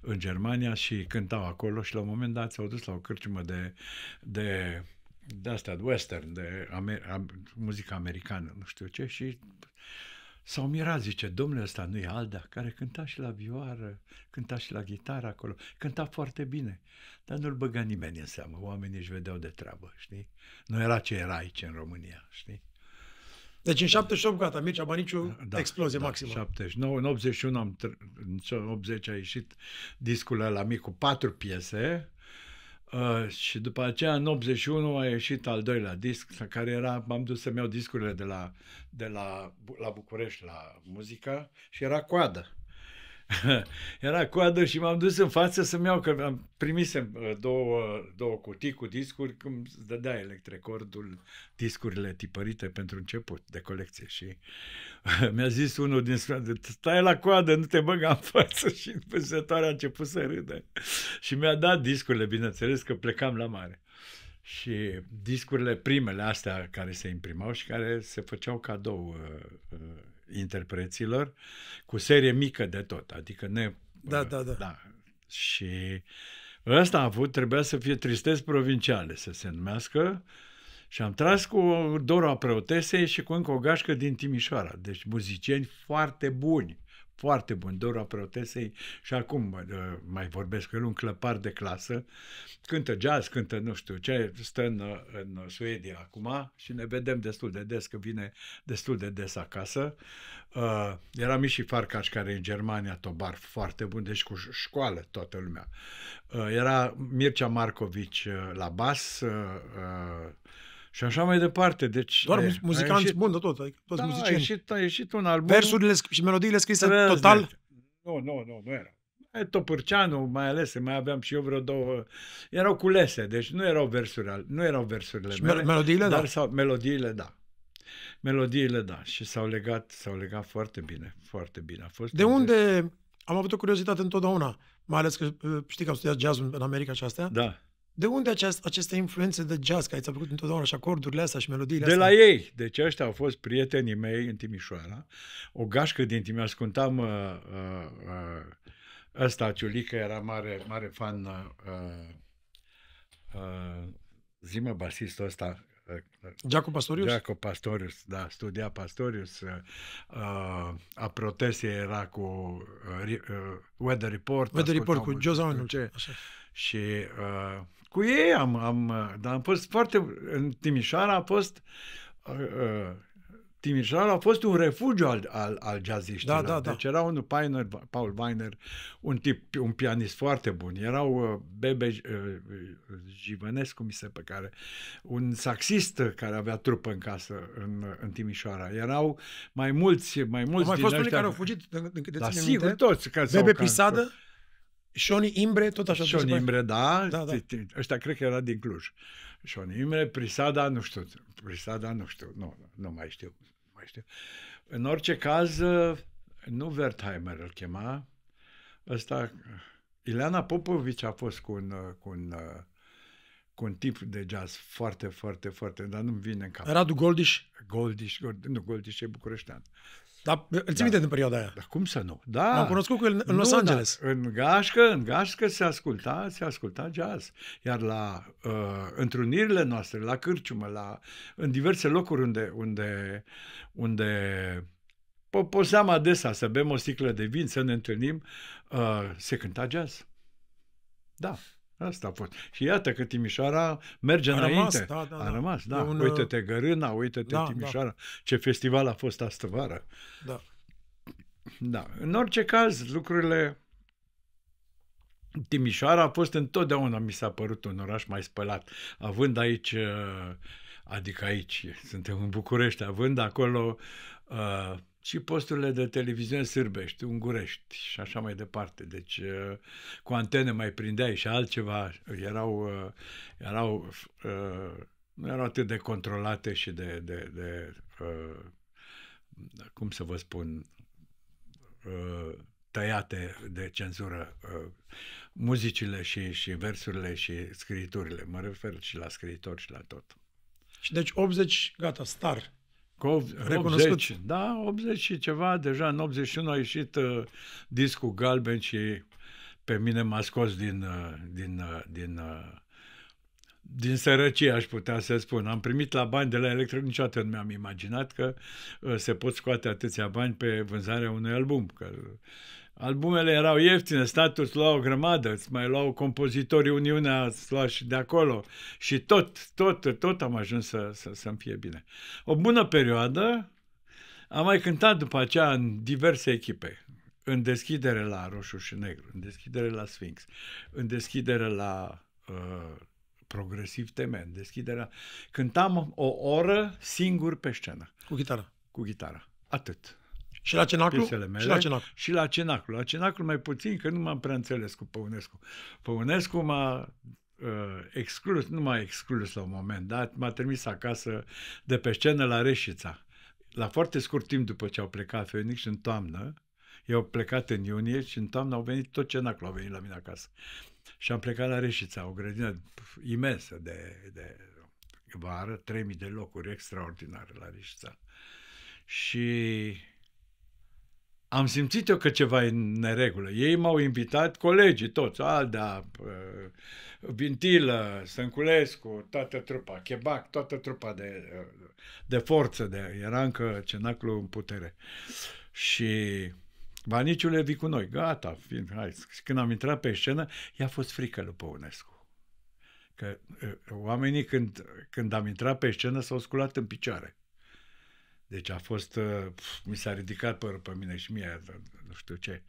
în Germania și cântau acolo și la un moment dat s-au dus la o cârciumă de, de de astea, de western, de amer- am, muzică americană, nu știu ce, și S-au mirat, zice, domnul ăsta nu e Alda, care cânta și la vioară, cânta și la gitară acolo, cânta foarte bine, dar nu-l băga nimeni în seamă, oamenii își vedeau de treabă, știi? Nu era ce era aici în România, știi? Deci în 78, gata, Mircea Baniciu, da, da, explozie da, maximă. 79, în 81, am, în 80 a ieșit discul la mic cu patru piese, Uh, și după aceea, în 81, a ieșit al doilea disc, la care era, m-am dus să-mi iau discurile de la, de la, la București, la muzică, și era coadă. [LAUGHS] Era coadă și m-am dus în față să-mi iau, că am primisem uh, două, două cutii cu discuri, cum îți dădea electrecordul, discurile tipărite pentru început de colecție și [LAUGHS] mi-a zis unul din stai la coadă, nu te băga în față și vânzătoarea a început să râde [LAUGHS] și mi-a dat discurile, bineînțeles că plecam la mare și discurile primele astea care se imprimau și care se făceau cadou uh, uh, interpreților, cu serie mică de tot, adică ne... Da, da, da. da. Și ăsta a avut, trebuia să fie Tristez provinciale, să se numească, și am tras cu Dora Preotesei și cu încă o gașcă din Timișoara, deci muzicieni foarte buni foarte bun, Dora Protesei și acum mai vorbesc cu el, un clăpar de clasă, cântă jazz, cântă nu știu ce, stă în, în Suedia acum și ne vedem destul de des, că vine destul de des acasă. Uh, era Mișii Farcaș, care în Germania, tobar foarte bun, deci cu școală toată lumea. Uh, era Mircea Marcovici uh, la bas, uh, uh, și așa mai departe. Deci, Doar e, muzicanți buni de tot, adică toți da, muzicieni. A ieșit, a ieșit un album. Versurile și melodiile scrise trăzne. total? Nu, nu, nu, nu era. Topârceanu, mai ales, mai aveam și eu vreo două, erau culese, deci nu erau versuri, nu erau versurile și mele, melodiile, dar da. Sau, melodiile, da. Melodiile, da. Și s-au legat, s-au legat foarte bine, foarte bine. A fost de unde, am avut o curiozitate întotdeauna, mai ales că știi că am studiat jazz în America și astea. Da. De unde aceast, aceste influențe de jazz, care ți-a plăcut întotdeauna și acordurile astea și melodiile de astea? De la ei. Deci ăștia au fost prietenii mei în Timișoara. O gașcă din Timișoara. Ascultam uh, uh, uh, ăsta, Ciulică, era mare, mare fan uh, uh, uh zimă basistul ăsta, uh, uh, Giacomo Pastorius? Giacomo Pastorius, da, studia Pastorius. Uh, a protestie era cu uh, Weather Report. Weather Report cu Joe Zaunul. Și uh, cu ei am, am, uh, dar am fost foarte, în Timișoara a fost, uh, uh Timișoara a fost un refugiu al, al, al jazziștilor. Da, da, da. Deci era un Painer, Paul Weiner, un tip, un pianist foarte bun. Erau uh, Bebe uh, Jivănescu, mi se pe care, un saxist care avea trupă în casă în, în Timișoara. Erau mai mulți, mai mulți Au mai fost unii care au fugit, de, de, de, de da, sigur, toți. Bebe Pisadă? Ca, Șoni Imbre, tot așa. Șoni Imbre, da. da, da. Ăștia cred că era din Cluj. Șoni Imbre, Prisada, nu știu. Prisada, nu știu. Nu, nu mai știu. Nu mai știu. În orice caz, nu Wertheimer îl chema. Ăsta, Ileana Popovici a fost cu un, cu un cu un tip de jazz foarte, foarte, foarte, dar nu-mi vine în cap. Radu Goldiș? Goldiș, Goldiș nu, Goldiș e bucureștean. Dar îl ții da. minte din perioada aia? Dar cum să nu? Da. L-am cunoscut cu el în Los nu, da, Angeles. Da. În gașcă, în gașcă se asculta, se asculta jazz. Iar la uh, întrunirile noastre, la cârciumă, la, în diverse locuri unde, unde, unde poseam adesea să bem o sticlă de vin, să ne întâlnim, uh, se cânta jazz. Da. Asta a fost. Și iată că Timișoara merge a înainte. Rămas, da, da, a da. rămas, da. Un... Uită-te uh, Gărâna, uită-te da, da, Timișoara. Da. Ce festival a fost astă vară. Da. Da. În orice caz, lucrurile... Timișoara a fost întotdeauna, mi s-a părut, un oraș mai spălat. Având aici, uh, adică aici, suntem în București, având acolo uh, și posturile de televiziune sârbești, ungurești și așa mai departe. Deci uh, cu antene mai prindeai și altceva. Erau, uh, erau, nu uh, erau atât de controlate și de, de, de cum să vă spun, tăiate de cenzură muzicile și, și versurile și scriturile. Mă refer și la scriitori și la tot. Și deci 80, gata, star cu 80, da, 80 și ceva, deja în 81 a ieșit uh, discul galben și pe mine m-a scos din, uh, din, uh, din, uh, din sărăcie, aș putea să spun. Am primit la bani de la Electric, niciodată nu mi-am imaginat că uh, se pot scoate atâția bani pe vânzarea unui album, că uh, Albumele erau ieftine, statul îți lua o grămadă, îți mai luau compozitorii Uniunea, îți lua și de acolo. Și tot, tot, tot am ajuns să, să, să-mi fie bine. O bună perioadă, am mai cântat după aceea în diverse echipe. În deschidere la Roșu și Negru, în deschidere la Sphinx, în deschidere la uh, Progresiv Temen, în deschidere la... Cântam o oră singur pe scenă. Cu chitară. Cu chitară. Atât. Și la Cenaclu? Mele, și la Cenaclu. Și la Cenaclu. La Cenaclu mai puțin, că nu m-am prea înțeles cu Păunescu. Păunescu m-a uh, exclus, nu m-a exclus la un moment dat, m-a trimis acasă de pe scenă la Reșița. La foarte scurt timp după ce au plecat Phoenix în toamnă, eu au plecat în iunie și în toamnă au venit tot Cenaclu, au venit la mine acasă. Și am plecat la Reșița, o grădină imensă de, de vară, 3000 de locuri extraordinare la Reșița. Și am simțit eu că ceva e în neregulă. Ei m-au invitat, colegii toți, Alda, Vintilă, Sănculescu, toată trupa, Chebac, toată trupa de, de forță, de, era încă cenaclu în putere. Și Baniciule vii cu noi, gata, fiind, hai. Când am intrat pe scenă, i-a fost frică lui Păunescu. Că oamenii când, când am intrat pe scenă s-au sculat în picioare. Deci a fost, uh, mi s-a ridicat părul pe mine și mie, nu știu ce.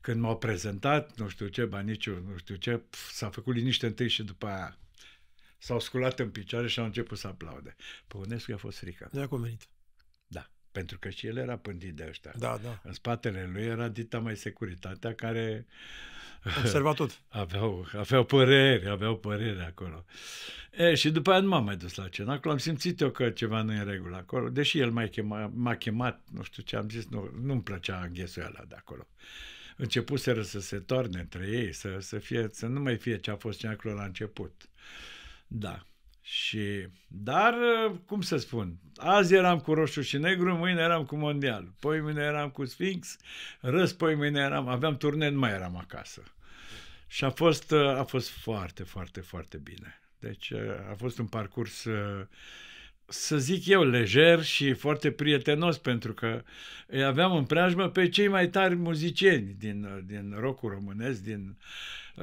Când m-au prezentat, nu știu ce, Baniciu, nu știu ce, s-a făcut liniște întâi și după aia s-au sculat în picioare și au început să aplaude. Păunescu a fost frică. De-a convenit. Pentru că și el era pândit de ăștia. Da, da. În spatele lui era dita mai securitatea care... Observa tot. [LAUGHS] Aveau, aveau păreri, aveau păreri acolo. E, și după aia nu m-am mai dus la Acolo am simțit eu că ceva nu e în regulă acolo, deși el m-a chema, chemat, nu știu ce am zis, nu, nu-mi plăcea înghesuiala de acolo începuseră să se toarne între ei, să, să, fie, să nu mai fie ce a fost cenaclul la început. Da. Și, dar, uh, cum să spun, azi eram cu roșu și negru, mâine eram cu mondial, poi mâine eram cu Sphinx, poi mâine eram, aveam turne, nu mai eram acasă. Și a fost, uh, a fost foarte, foarte, foarte bine. Deci uh, a fost un parcurs să zic eu, lejer și foarte prietenos, pentru că îi aveam în preajmă pe cei mai tari muzicieni din, din rockul românesc, din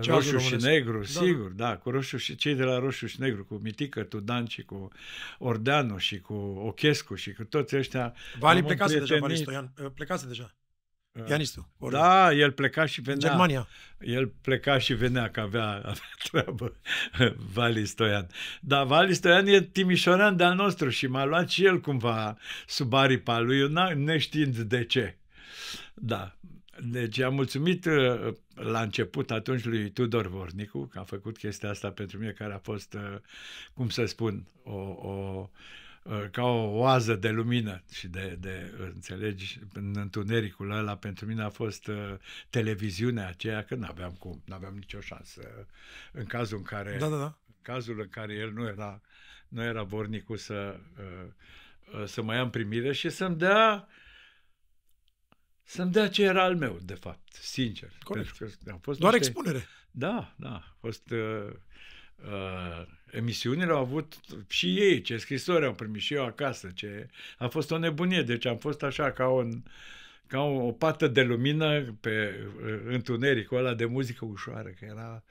Ceazul Roșu românesc. și Negru, da. sigur, da, cu Roșu și cei de la Roșu și Negru, cu Mitică, Tudan și cu Ordeanu și cu Ochescu și cu toți ăștia. Vali plecase deja, Vali Stoian, plecase deja. Uh, Pianistul. ori Da, el pleca și venea. Germania. El pleca și venea, că avea, [LAUGHS] avea treabă Vali Stoian. Dar Vali Stoian e timișorean de-al nostru și m-a luat și el cumva sub aripa lui, neștiind de ce. Da. Deci am mulțumit uh, la început atunci lui Tudor Vornicu, că a făcut chestia asta pentru mine, care a fost, uh, cum să spun, o, o Uh, ca o oază de lumină și de, de uh, înțelegi, în întunericul ăla pentru mine a fost uh, televiziunea aceea, că n-aveam cum, n-aveam nicio șansă. În cazul în care, da, da, da. În cazul în care el nu era, nu era vornicul să, uh, uh, să mă ia în primire și să-mi dea să-mi dea ce era al meu, de fapt, sincer. Corect. că am fost Doar niște... expunere. Da, da. A fost uh, uh, emisiunile au avut și ei, ce scrisori au primit și eu acasă, ce... A fost o nebunie, deci am fost așa ca un ca o, o pată de lumină pe uh, întunericul ăla de muzică ușoară, că era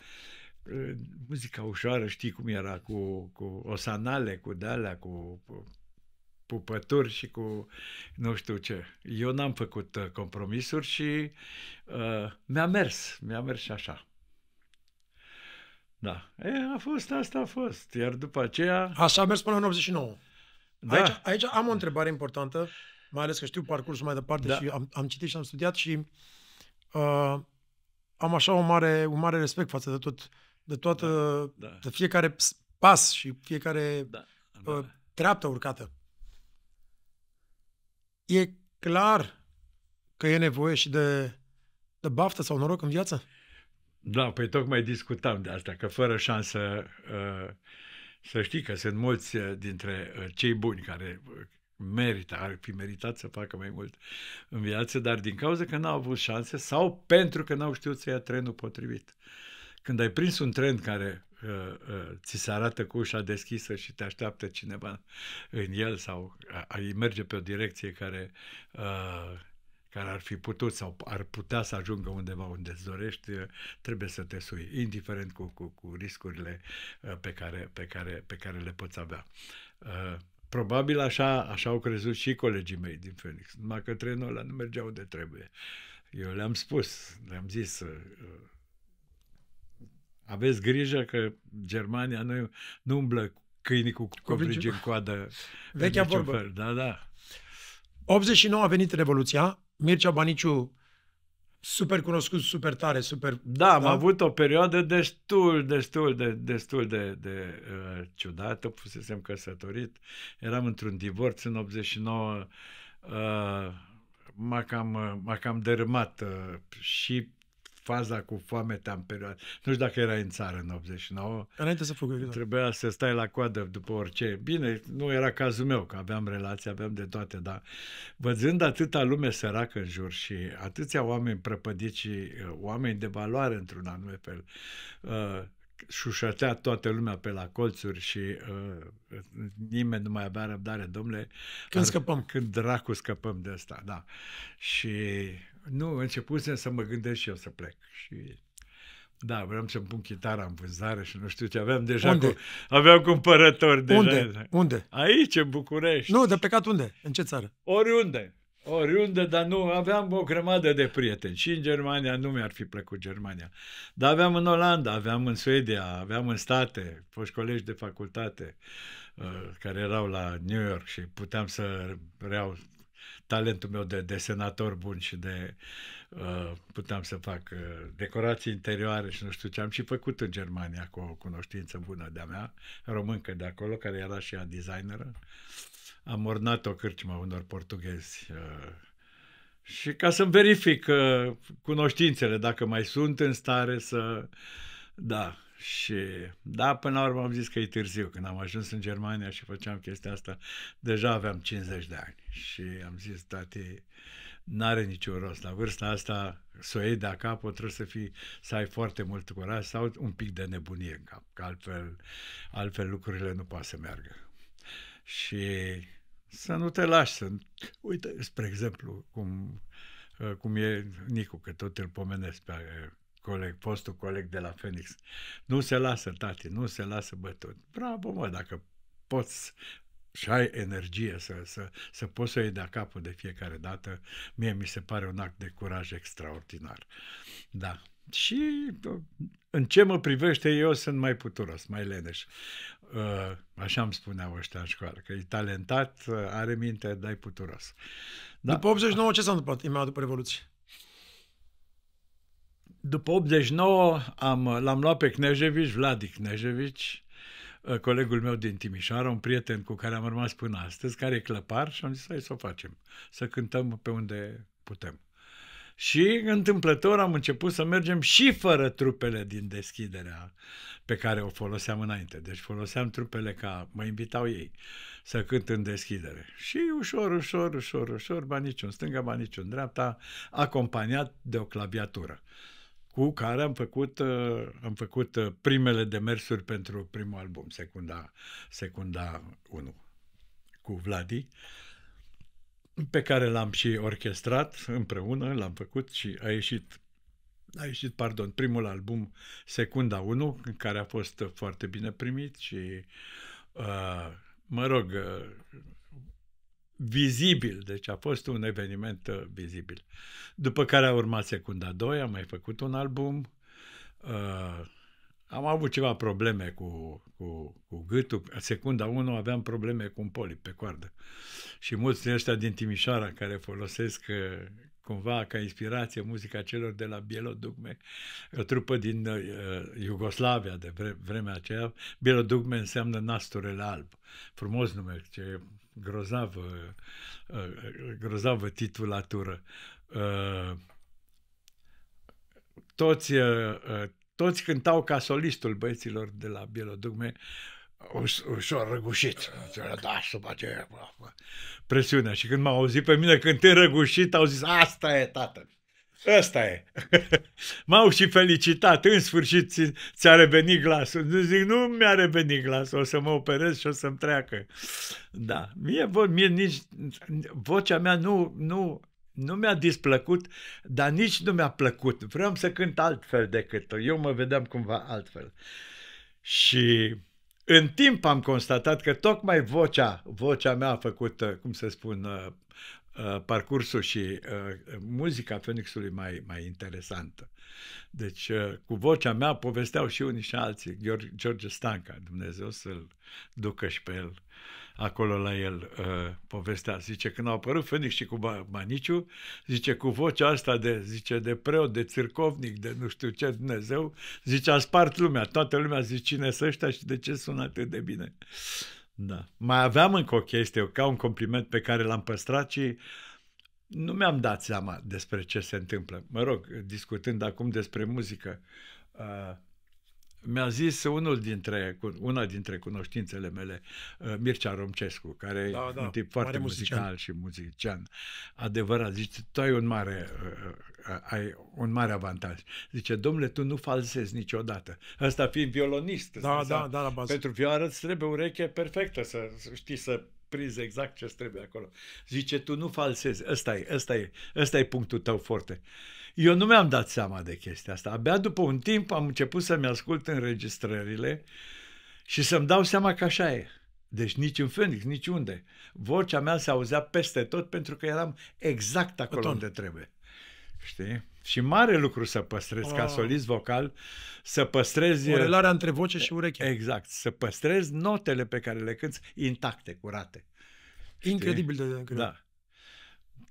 uh, muzica ușoară, știi cum era, cu, cu osanale, cu dalea, cu, cu pupături și cu nu știu ce. Eu n-am făcut uh, compromisuri și uh, mi-a mers, mi-a mers și așa. Da. E, a fost, asta a fost. Iar după aceea... Așa a mers până în 89. Da. Aici, aici am o întrebare importantă, mai ales că știu parcursul mai departe da. și am, am citit și am studiat și uh, am așa o mare, un mare respect față de tot, de toată, da. Da. de fiecare pas și fiecare da. Da. Uh, treaptă urcată. E clar că e nevoie și de, de baftă sau noroc în viață? Da, păi tocmai discutam de asta, că fără șansă uh, să știi că sunt mulți uh, dintre uh, cei buni care merită, ar fi meritat să facă mai mult în viață, dar din cauza că n-au avut șanse sau pentru că n-au știut să ia trenul potrivit. Când ai prins un tren care ți se arată cu ușa deschisă și te așteaptă cineva în el sau ai merge pe o direcție care care ar fi putut sau ar putea să ajungă undeva unde îți dorești, trebuie să te sui, indiferent cu, cu, cu riscurile uh, pe care, pe, care, pe care le poți avea. Uh, probabil așa, așa au crezut și colegii mei din Phoenix, numai că trenul ăla nu mergea unde trebuie. Eu le-am spus, le-am zis, uh, aveți grijă că Germania nu, nu umblă câinii cu covrigi în coadă. Vechea vorbă. Fel. Da, da. 89 a venit Revoluția, Mircea Baniciu, super cunoscut, super tare, super... Da, da? avut o perioadă destul, destul de, destul de, de uh, ciudată, pusesem căsătorit, eram într-un divorț în 89, uh, m-a cam, m-a cam dărâmat uh, și faza cu foamea în perioadă. Nu știu dacă era în țară în 89. Înainte să fugă, Trebuia să stai la coadă după orice. Bine, nu era cazul meu, că aveam relații, aveam de toate, dar văzând atâta lume săracă în jur și atâția oameni prăpădici, uh, oameni de valoare într-un anume fel, uh, șușătea toată lumea pe la colțuri și uh, nimeni nu mai avea răbdare, domnule. Când ar, scăpăm. Când dracu scăpăm de asta, da. Și nu, începusem să mă gândesc și eu să plec. Și da, vreau să-mi pun chitara în vânzare și nu știu ce, aveam deja unde? Cu, aveam cumpărători deja. Unde? unde? Aici, în București. Nu, de plecat unde? În ce țară? Oriunde. Oriunde, dar nu, aveam o grămadă de prieteni. Și în Germania, nu mi-ar fi plăcut Germania. Dar aveam în Olanda, aveam în Suedia, aveam în state, foști colegi de facultate uh, care erau la New York și puteam să reau talentul meu de desenator bun și de uh, puteam să fac uh, decorații interioare și nu știu ce. Am și făcut în Germania cu o cunoștință bună de-a mea, româncă de acolo, care era și ea designeră. Am ornat o cârciumă unor portughezi uh, și ca să-mi verific uh, cunoștințele, dacă mai sunt în stare să... Da, și da, până la urmă am zis că e târziu. Când am ajuns în Germania și făceam chestia asta, deja aveam 50 de ani. Și am zis, tati, n-are niciun rost. La vârsta asta, să o iei de acapă, trebuie să, fii, să ai foarte mult curaj sau un pic de nebunie în cap, că altfel, altfel lucrurile nu poate să meargă. Și să nu te lași să... Uite, spre exemplu, cum, cum e Nicu, că tot îl pomenesc pe coleg, fostul coleg de la Phoenix. Nu se lasă, tati, nu se lasă bătut. Bravo, mă, dacă poți și ai energie să, să, să poți să iei de capul de fiecare dată, mie mi se pare un act de curaj extraordinar. Da. Și uh, în ce mă privește, eu sunt mai puturos, mai leneș. Uh, așa îmi spuneau ăștia în școală, că e talentat, uh, are minte, dar e puturos. Da. După 89, ce s-a întâmplat imediat după Revoluție? După 89 am, l-am luat pe Knejevici, Vladi Knejevici, ă, colegul meu din Timișoara, un prieten cu care am rămas până astăzi, care e clăpar și am zis, hai să o facem, să cântăm pe unde putem. Și întâmplător am început să mergem și fără trupele din deschiderea pe care o foloseam înainte. Deci foloseam trupele ca mă invitau ei să cânt în deschidere. Și ușor, ușor, ușor, ușor, ba niciun stânga, ba niciun dreapta, acompaniat de o claviatură cu care am făcut, uh, am făcut uh, primele demersuri pentru primul album, secunda, secunda 1, cu Vladi, pe care l-am și orchestrat împreună, l-am făcut și a ieșit a ieșit, pardon, primul album, Secunda 1, care a fost foarte bine primit și, uh, mă rog, uh, vizibil, deci a fost un eveniment uh, vizibil. După care a urmat secunda 2, am mai făcut un album, uh, am avut ceva probleme cu, cu, cu gâtul. Secunda 1 aveam probleme cu un polip pe coardă. Și mulți din ăștia din Timișoara care folosesc uh, cumva ca inspirație muzica celor de la Bielodugme, o trupă din uh, Iugoslavia de vre- vremea aceea. Bielodugme înseamnă Nasturele Alb. Frumos nume, ce grozavă, uh, grozavă titulatură. Uh, toți, uh, uh toți cântau ca solistul băieților de la Bielodugme, uh, ușor răgușit. Da, să face presiunea. Și când m-au auzit pe mine te răgușit, au zis, asta e, tată. asta e. [LAUGHS] M-au și felicitat, în sfârșit ți- a revenit glasul. Nu zic, nu mi-a revenit glasul, o să mă operez și o să-mi treacă. Da, mie, vo- mie nici, vocea mea nu, nu, nu mi-a displăcut, dar nici nu mi-a plăcut. Vreau să cânt altfel decât eu mă vedeam cumva altfel. Și în timp am constatat că tocmai vocea, vocea mea a făcut, uh, cum să spun, uh, uh, parcursul și muzica Fenixului mai, mai interesantă. Deci, cu vocea mea povesteau și unii și alții, George Stanca, Dumnezeu să-l ducă și pe el acolo la el uh, povestea. Zice, când au apărut Fenix și cu Maniciu, zice, cu vocea asta de, zice, de preot, de țircovnic, de nu știu ce Dumnezeu, zice, a spart lumea. Toată lumea zice, cine sunt ăștia și de ce sună atât de bine. Da. Mai aveam încă o chestie, ca un compliment pe care l-am păstrat și nu mi-am dat seama despre ce se întâmplă. Mă rog, discutând acum despre muzică, uh, mi-a zis unul dintre, una dintre cunoștințele mele, uh, Mircea Romcescu, care da, da, e un tip foarte muzical muzician. și muzician, adevărat, zice, tu ai un mare, uh, uh, uh ai un mare avantaj. Zice, domnule, tu nu falsezi niciodată. Asta fiind violonist. Da, da, da, la Pentru vioară îți trebuie ureche perfectă să, știi să prinzi exact ce trebuie acolo. Zice, tu nu falsezi, ăsta e, ăsta e, ăsta e punctul tău foarte. Uh, eu nu mi-am dat seama de chestia asta. Abia după un timp am început să-mi ascult înregistrările și să-mi dau seama că așa e. Deci nici în Phoenix, nici unde. Vocea mea se auzea peste tot pentru că eram exact acolo Atom. unde trebuie. Știi? Și mare lucru să păstrezi ca ah. solist vocal, să păstrezi... Corelarea între voce și ureche. Exact. Să păstrezi notele pe care le cânti intacte, curate. Știi? Incredibil de greu. Da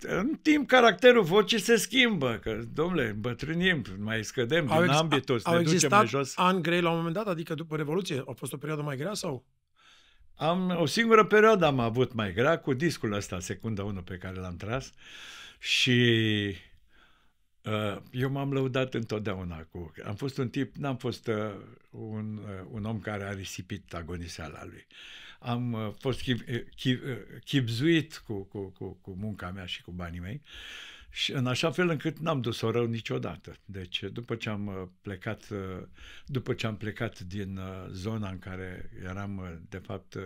în timp caracterul vocii se schimbă, că, domnule, îmbătrânim, mai scădem au din ambitus, ne ducem mai jos. ani grei la un moment dat, adică după Revoluție? A fost o perioadă mai grea sau? Am, o singură perioadă am avut mai grea cu discul ăsta, secunda 1 pe care l-am tras și uh, eu m-am lăudat întotdeauna cu... Am fost un tip, n-am fost uh, un, uh, un om care a risipit agoniseala lui. Uh, am uh, fost chip, uh, chip, uh, chipzuit cu, cu, cu, cu munca mea și cu banii mei și în așa fel încât n-am dus-o rău niciodată. Deci după ce am plecat, după ce am plecat din zona în care eram de fapt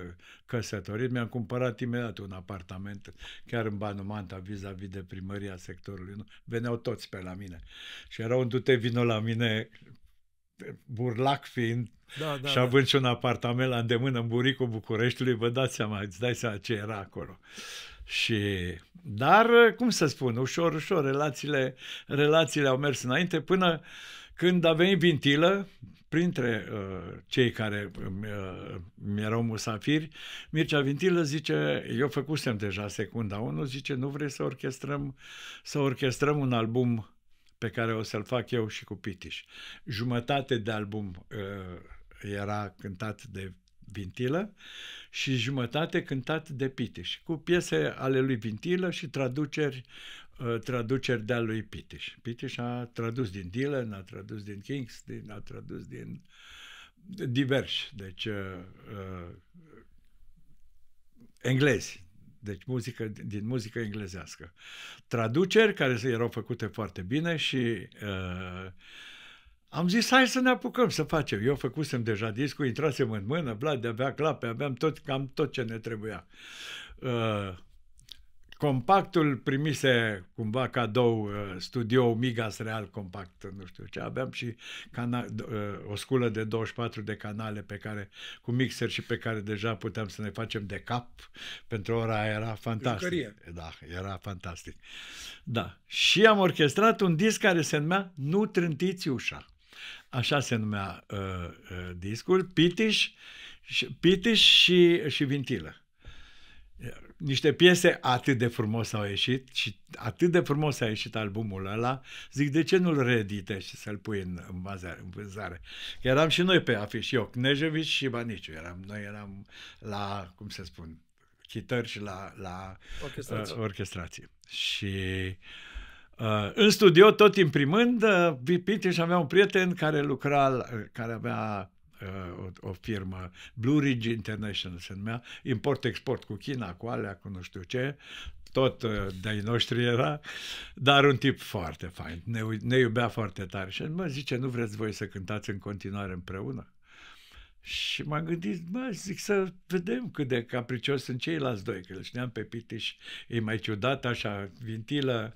căsătorit, mi-am cumpărat imediat un apartament chiar în Manta, vis-a-vis de primăria sectorului. Veneau toți pe la mine și erau un dute vino la mine burlac fiind da, da, și da. având da. și un apartament la îndemână în buricul Bucureștiului, vă dați seama, îți dai seama ce era acolo. Și, dar, cum să spun, ușor, ușor, relațiile, relațiile au mers înainte până când a venit Vintilă, printre uh, cei care um, uh, mi-erau musafiri, Mircea Vintilă zice, eu făcusem deja secunda 1, zice, nu vrei să orchestrăm, să orchestrăm un album pe care o să-l fac eu și cu Pitiș. Jumătate de album uh, era cântat de Vintilă și jumătate cântat de Pitiș, cu piese ale lui Vintilă și traduceri, uh, traduceri de a lui Pitiș. Pitiș a tradus din Dylan, a tradus din Kings, din, a tradus din diversi, deci uh, uh, englezi, deci muzică, din muzică englezească. Traduceri care erau făcute foarte bine și uh, am zis, hai să ne apucăm să facem. Eu făcusem deja discul, intrasem în mână, Vlad de-abia clape, aveam tot, cam tot ce ne trebuia. Uh, Compactul primise cumva cadou uh, studio Migas Real Compact, nu știu ce, aveam și cana- uh, o sculă de 24 de canale pe care, cu mixer și pe care deja puteam să ne facem de cap, pentru ora era fantastic. Jucărie. Da, era fantastic. Da. Și am orchestrat un disc care se numea Nu trântiți ușa. Așa se numea uh, uh, discul, Pitiș, Pitiș și, și Vintilă niște piese atât de frumos au ieșit și atât de frumos a ieșit albumul ăla, zic, de ce nu-l reedite și să-l pui în, în, bazare, în vânzare? Eram și noi pe afiș, eu, Cnejevici și Baniciu, eram, noi eram la, cum se spun, chitări și la, la orchestrație. Uh, orchestrație. Și uh, în studio, tot imprimând, uh, și avea un prieten care lucra, care avea Uh, o, o firmă, Blue Ridge International se numea, import-export cu China, cu alea, cu nu știu ce, tot uh, de-ai noștri era, dar un tip foarte fain, ne, ne iubea foarte tare și mă zice, nu vreți voi să cântați în continuare împreună? Și m-am gândit, mă, zic să vedem cât de capricios sunt ceilalți doi, că îl știam pe Pitiș, e mai ciudat așa, vintilă,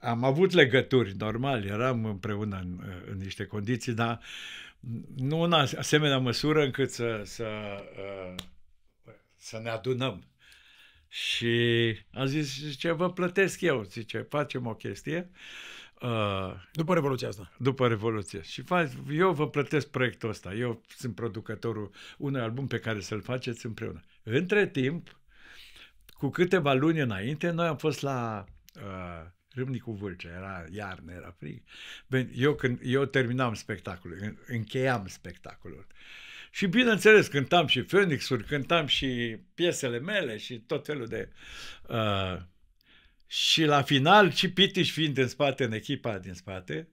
am avut legături, normal, eram împreună în, în niște condiții, dar nu în asemenea măsură încât să, să, să ne adunăm. Și am zis, zice, vă plătesc eu, zice, facem o chestie. După Revoluția asta. După Revoluție. Și fac, eu vă plătesc proiectul ăsta. Eu sunt producătorul unui album pe care să-l faceți împreună. Între timp, cu câteva luni înainte, noi am fost la uh, Râmnicu Vâlcea, era iarnă, era frig. Eu, când, eu terminam spectacolul, încheiam spectacolul. Și bineînțeles, cântam și Phoenixuri, cântam și piesele mele și tot felul de... Uh, și la final, și Pitiș fiind în spate, în echipa din spate,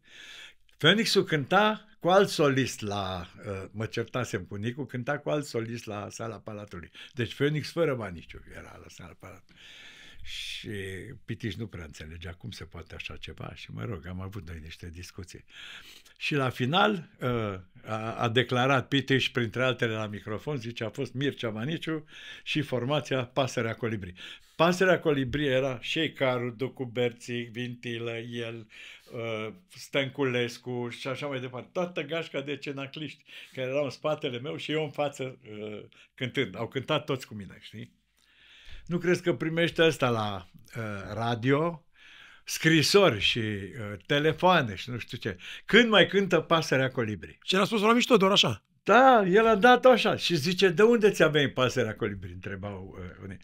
phoenix cânta cu alt solist la, uh, mă certasem cu Nicu, cânta cu alt solist la sala Palatului. Deci Phoenix fără maniciu era la sala Palatului. Și Pitiș nu prea înțelegea cum se poate așa ceva și mă rog, am avut noi niște discuții. Și la final uh, a, a declarat Pitiș, printre altele la microfon, zice, a fost Mircea Maniciu și formația Pasărea Colibri. Pasărea Colibri era Șeicaru, Ducu Berțic, Vintilă, el, uh, Stănculescu și așa mai departe. Toată gașca de cenacliști care erau în spatele meu și eu în față uh, cântând. Au cântat toți cu mine, știi? nu crezi că primește asta la uh, radio, scrisori și uh, telefoane și nu știu ce. Când mai cântă pasărea colibri? Și l-a spus la mișto, doar așa. Da, el a dat așa. Și zice, de unde ți-a venit pasărea colibri? Întrebau uh, unii.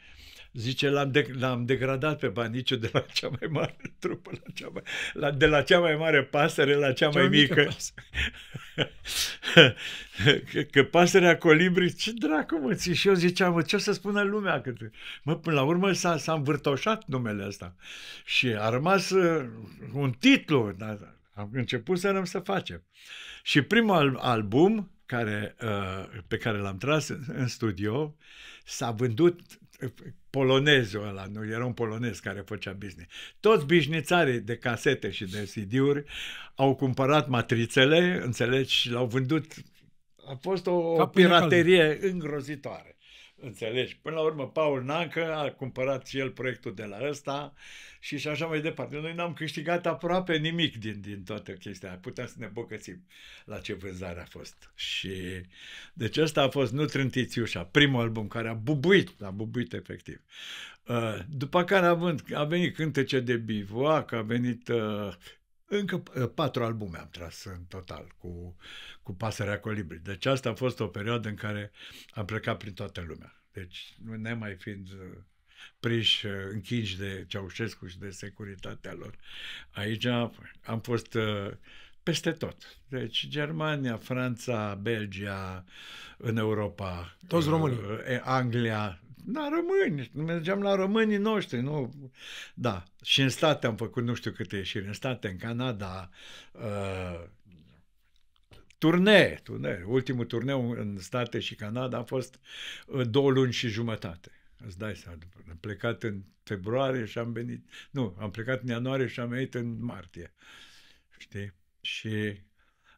Zice, l-am, de- l-am degradat pe Baniciu de la cea mai mare trupă, la cea mai, la, de la cea mai mare pasăre la cea, cea mai mică. mică că, [LAUGHS] că pasărea colibri, ce dracu mă ții? Și eu ziceam, mă, ce o să spună lumea? Că, mă, până la urmă s-a, s-a învârtoșat numele ăsta. Și a rămas uh, un titlu, dar am început să să facem. Și primul al- album, care, uh, pe care l-am tras în studio, s-a vândut uh, polonezul ăla, nu, era un polonez care făcea business. Toți bișnițarii de casete și de CD-uri au cumpărat matrițele, înțelegi, și l-au vândut. A fost o o piraterie îngrozitoare. Înțelegi? Până la urmă, Paul Nancă a cumpărat și el proiectul de la ăsta și așa mai departe. Noi n-am câștigat aproape nimic din, din toată chestia. Putem să ne bucățim la ce vânzare a fost. Și deci ăsta a fost Nu trântiți ușa, primul album care a bubuit, a bubuit efectiv. Uh, după care a, venit, a venit cântece de bivoac, a venit uh, încă uh, patru albume am tras în total cu, cu Pasărea Colibri. Deci asta a fost o perioadă în care am plecat prin toată lumea. Deci nu ne mai fiind uh, priși, uh, închinși de Ceaușescu și de securitatea lor. Aici am fost peste tot. Deci Germania, Franța, Belgia, în Europa. Toți românii. Anglia, da, români. Mergeam la românii noștri, nu? Da. Și în state am făcut nu știu câte ieșiri. În state, în Canada, uh, turnee, turnee. Ultimul turneu în state și Canada a fost uh, două luni și jumătate. Îți dai seama, am plecat în februarie și am venit, nu, am plecat în ianuarie și am venit în martie, știi? Și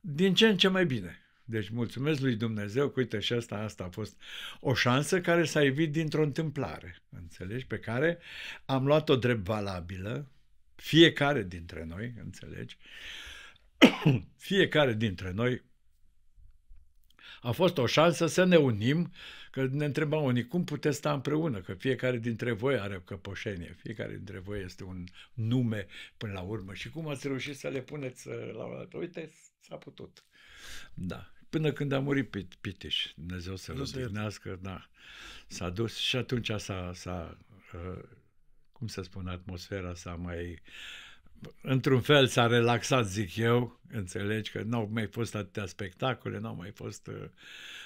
din ce în ce mai bine. Deci mulțumesc lui Dumnezeu că uite și asta, asta a fost o șansă care s-a evit dintr-o întâmplare, înțelegi, pe care am luat-o drept valabilă, fiecare dintre noi, înțelegi, [COUGHS] fiecare dintre noi a fost o șansă să ne unim, că ne întrebam unii cum puteți sta împreună, că fiecare dintre voi are o căpoșenie, fiecare dintre voi este un nume până la urmă și cum ați reușit să le puneți uh, la o dată. Uite, s-a putut. Da până când a murit Pitiș, Dumnezeu să-l odihnească, da, s-a dus și atunci s-a, s-a uh, cum să spun, atmosfera s-a mai, într-un fel s-a relaxat, zic eu, înțelegi, că n-au mai fost atâtea spectacole, n-au mai fost, uh,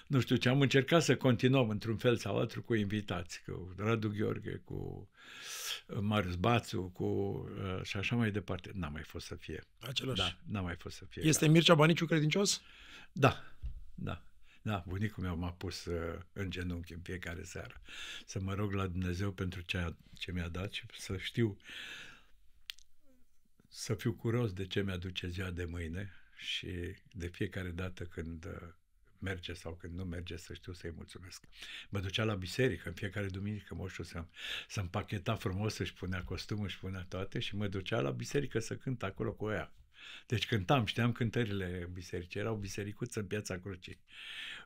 nu știu ce, am încercat să continuăm într-un fel sau altul cu invitați, cu Radu Gheorghe, cu uh, Marius Bațu, cu, uh, și așa mai departe. N-a mai fost să fie. Același. Da, n-a mai fost să fie. Este da. Mircea Baniciu credincios? Da. Da. Da, bunicul meu m-a pus uh, în genunchi în fiecare seară să mă rog la Dumnezeu pentru ceea ce mi-a dat și să știu să fiu curos de ce mi-aduce ziua de mâine și de fiecare dată când uh, merge sau când nu merge, să știu să-i mulțumesc. Mă ducea la biserică, în fiecare duminică moșul să, să pacheta frumos, și punea costumul, și punea toate și mă ducea la biserică să cânt acolo cu ea. Deci cântam, știam cântările bisericii. Era o bisericuță în Piața Crucii,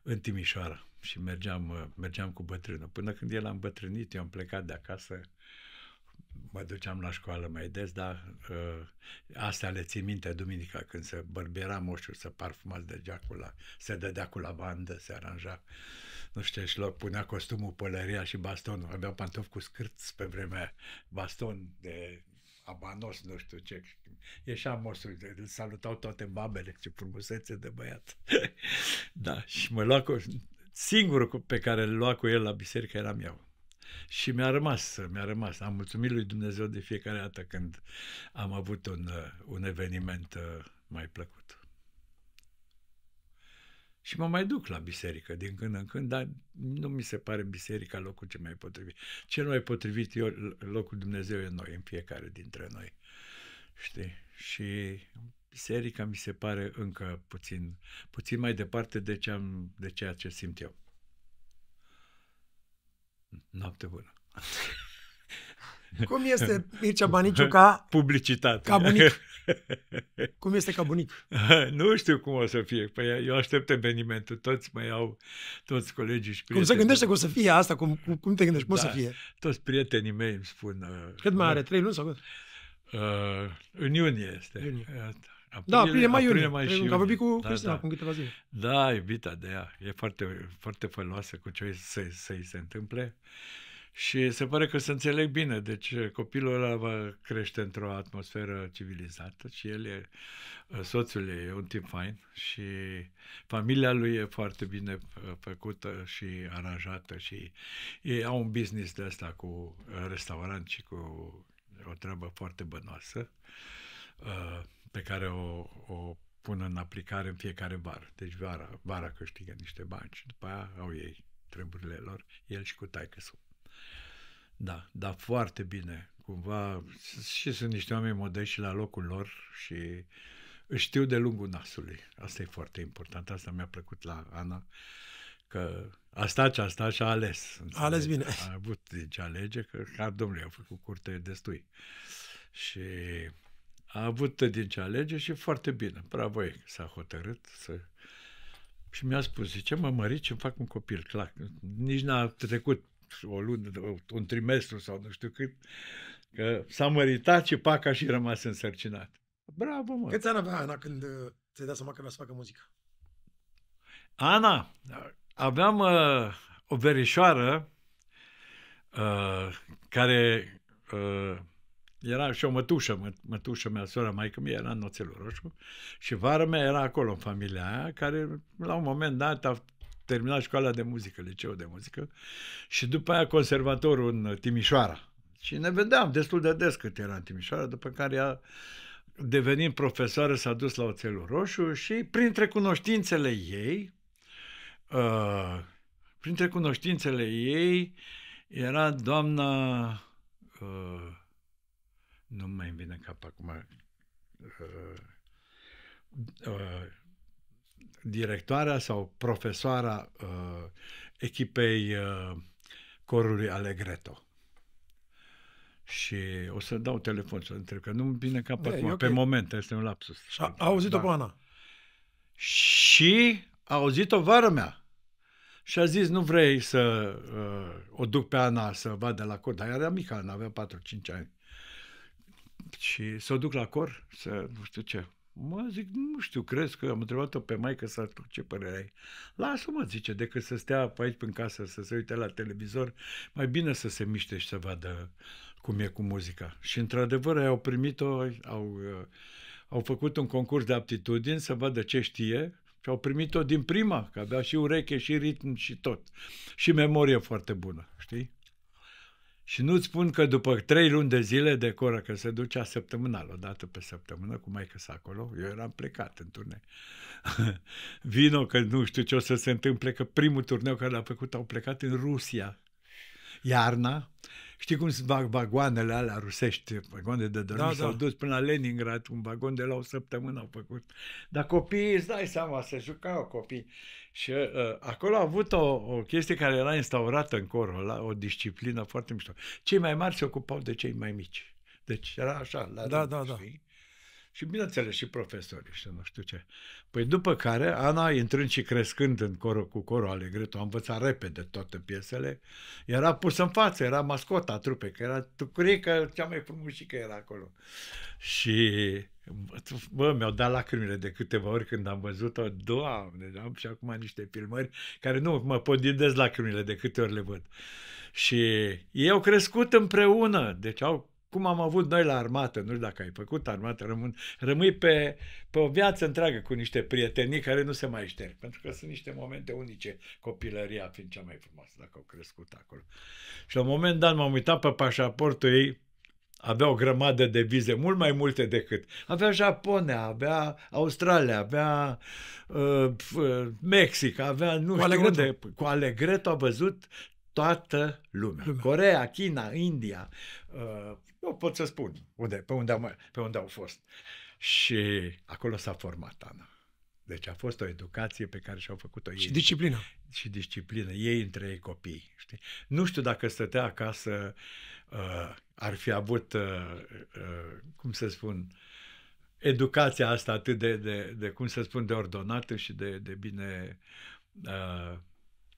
în Timișoara. Și mergeam, uh, mergeam cu bătrânul. Până când el a îmbătrânit, eu am plecat de acasă, mă duceam la școală mai des, dar uh, astea le țin minte duminica când se bărbiera moșul, se parfuma de geacul la, se dădea cu lavandă, se aranja, nu știu și loc, punea costumul, pălăria și bastonul. Avea pantofi cu scârți pe vremea, baston de abanos, nu știu ce. Ieșea mosul, îl salutau toate babele, ce frumusețe de băiat. [LAUGHS] da, și mă lua cu... Singurul pe care îl lua cu el la biserică eram eu. Și mi-a rămas, mi-a rămas. Am mulțumit lui Dumnezeu de fiecare dată când am avut un, un eveniment uh, mai plăcut. Și mă mai duc la biserică din când în când, dar nu mi se pare biserica locul ce mai potrivit. Cel mai potrivit eu, locul Dumnezeu e noi, în fiecare dintre noi. Știi? Și biserica mi se pare încă puțin, puțin mai departe de, ce am, de ceea ce simt eu. Noapte bună! [LAUGHS] Cum este [LAUGHS] Mircea Baniciu ca... Publicitate. Ca bunic. [LAUGHS] Cum este ca bunic? Nu știu cum o să fie. Păi eu aștept evenimentul. Toți mai au, toți colegii și prietenii. Cum se gândește că o să fie asta? Cum, cum, te gândești? Cum da, o să da, fie? Toți prietenii mei îmi spun... Uh, cât mai are? Trei luni sau cât? Uh, în iunie este. Iunie. Aprilie, da, aprilie, mai iunie. Mai și iunie. vorbit cu da, Cristina da. acum câteva zile. Da, iubita de ea. E foarte, foarte făloasă cu ce să, să-i se întâmple. Uh, și se pare că se înțeleg bine, deci eh, copilul ăla va crește într-o atmosferă civilizată și el e, eh, soțul ei e un timp fain și familia lui e foarte bine eh, făcută și aranjată și ei au un business de asta cu restaurant și cu o treabă foarte bănoasă pe care o, o pun în aplicare în fiecare bar. Deci vara, vara câștigă niște bani și după aia au ei treburile lor, el și cu taică sunt. Da, da, foarte bine. Cumva și sunt niște oameni modești la locul lor și știu de lungul nasului. Asta e foarte important. Asta mi-a plăcut la Ana, că asta ce asta și-a ales. A ales bine. A avut de deci, ce alege, că, ca domnule, a făcut curte destui. Și a avut din ce alege și foarte bine. Bravo e, s-a hotărât să... Și mi-a spus, zice, mă mărit și fac un copil, clar. Nici n-a trecut o lună, un trimestru sau nu știu cât, că s-a măritat și paca și rămas însărcinat. Bravo, mă! Câți ani avea Ana când uh, ți-ai dat seama că vrea să facă muzică? Ana, aveam uh, o verișoară uh, care uh, era și o mătușă, mă, mătușă mea, sora maică mea, era în Oțelul Roșu și vara mea era acolo în familia aia, care la un moment dat a terminat școala de muzică, liceul de muzică și după aia conservatorul în Timișoara. Și ne vedeam destul de des cât era în Timișoara, după care ea, devenind profesoară, s-a dus la Oțelul Roșu și printre cunoștințele ei, uh, printre cunoștințele ei era doamna, uh, ă, nu mai vine cap acum, uh, uh, directoarea sau profesoara uh, echipei uh, corului Alegreto. Și o să dau telefon să întreb, că nu-mi vine cap da, acum, okay. pe moment, este un lapsus. a auzit-o da. pe Ana. Și a auzit-o vară mea. Și a zis, nu vrei să uh, o duc pe Ana să vadă la cor, dar era mică Ana, avea 4-5 ani. Și să o duc la cor, să nu știu ce, Mă zic, nu știu, crezi că am întrebat-o pe maică să ce părere ai. Lasă-mă, zice, decât să stea pe aici în casă, să se uite la televizor, mai bine să se miște și să vadă cum e cu muzica. Și într-adevăr au primit-o, au, uh, au făcut un concurs de aptitudini să vadă ce știe și au primit-o din prima, că avea și ureche, și ritm, și tot. Și memorie foarte bună, știi? Și nu-ți spun că după trei luni de zile de coră, că se ducea săptămânal, o dată pe săptămână, cu maică sa acolo, eu eram plecat în turneu. [LAUGHS] Vino că nu știu ce o să se întâmple, că primul turneu care l-a făcut au plecat în Rusia. Iarna, Știi cum sunt vagoanele alea rusești, vagoane de dormit, da, s-au da. dus până la Leningrad, un vagon de la o săptămână au făcut. Dar copiii, îți dai seama, se jucau copii. Și uh, acolo a avut o, o chestie care era instaurată în corul ăla, o disciplină foarte mișto. Cei mai mari se ocupau de cei mai mici. Deci era așa. La da, rând, da, da. Știi? Și bineînțeles și profesorii și nu știu ce. Păi după care, Ana, intrând și crescând în coro, cu corul Alegreto, a învățat repede toate piesele, era pus în față, era mascota trupei, că era tucurică, cea mai frumusică era acolo. Și Bă, mi-au dat lacrimile de câteva ori când am văzut-o. Doamne, am și acum niște filmări care nu mă pot didez lacrimile de câte ori le văd. Și ei au crescut împreună, deci au cum am avut noi la armată, nu știu dacă ai făcut armată, rămân, rămâi pe, pe o viață întreagă cu niște prietenii care nu se mai șterg, pentru că sunt niște momente unice, copilăria fiind cea mai frumoasă, dacă au crescut acolo. Și la un moment dat m-am uitat pe pașaportul ei, avea o grămadă de vize, mult mai multe decât. Avea Japonia, avea Australia, avea uh, uh Mexic, avea nu cu știu alegretul. unde. Cu Alegreto a văzut toată lumea. lumea. Corea, China, India, uh, eu pot să spun unde, pe, unde am, pe unde au fost. Și acolo s-a format Ana. Deci a fost o educație pe care și-au făcut-o ei. Și disciplină. Și disciplină, ei între ei copii. Știi? Nu știu dacă stătea acasă, uh, ar fi avut, uh, uh, cum să spun, educația asta atât de, de, de cum să spun, de ordonată și de, de bine, uh,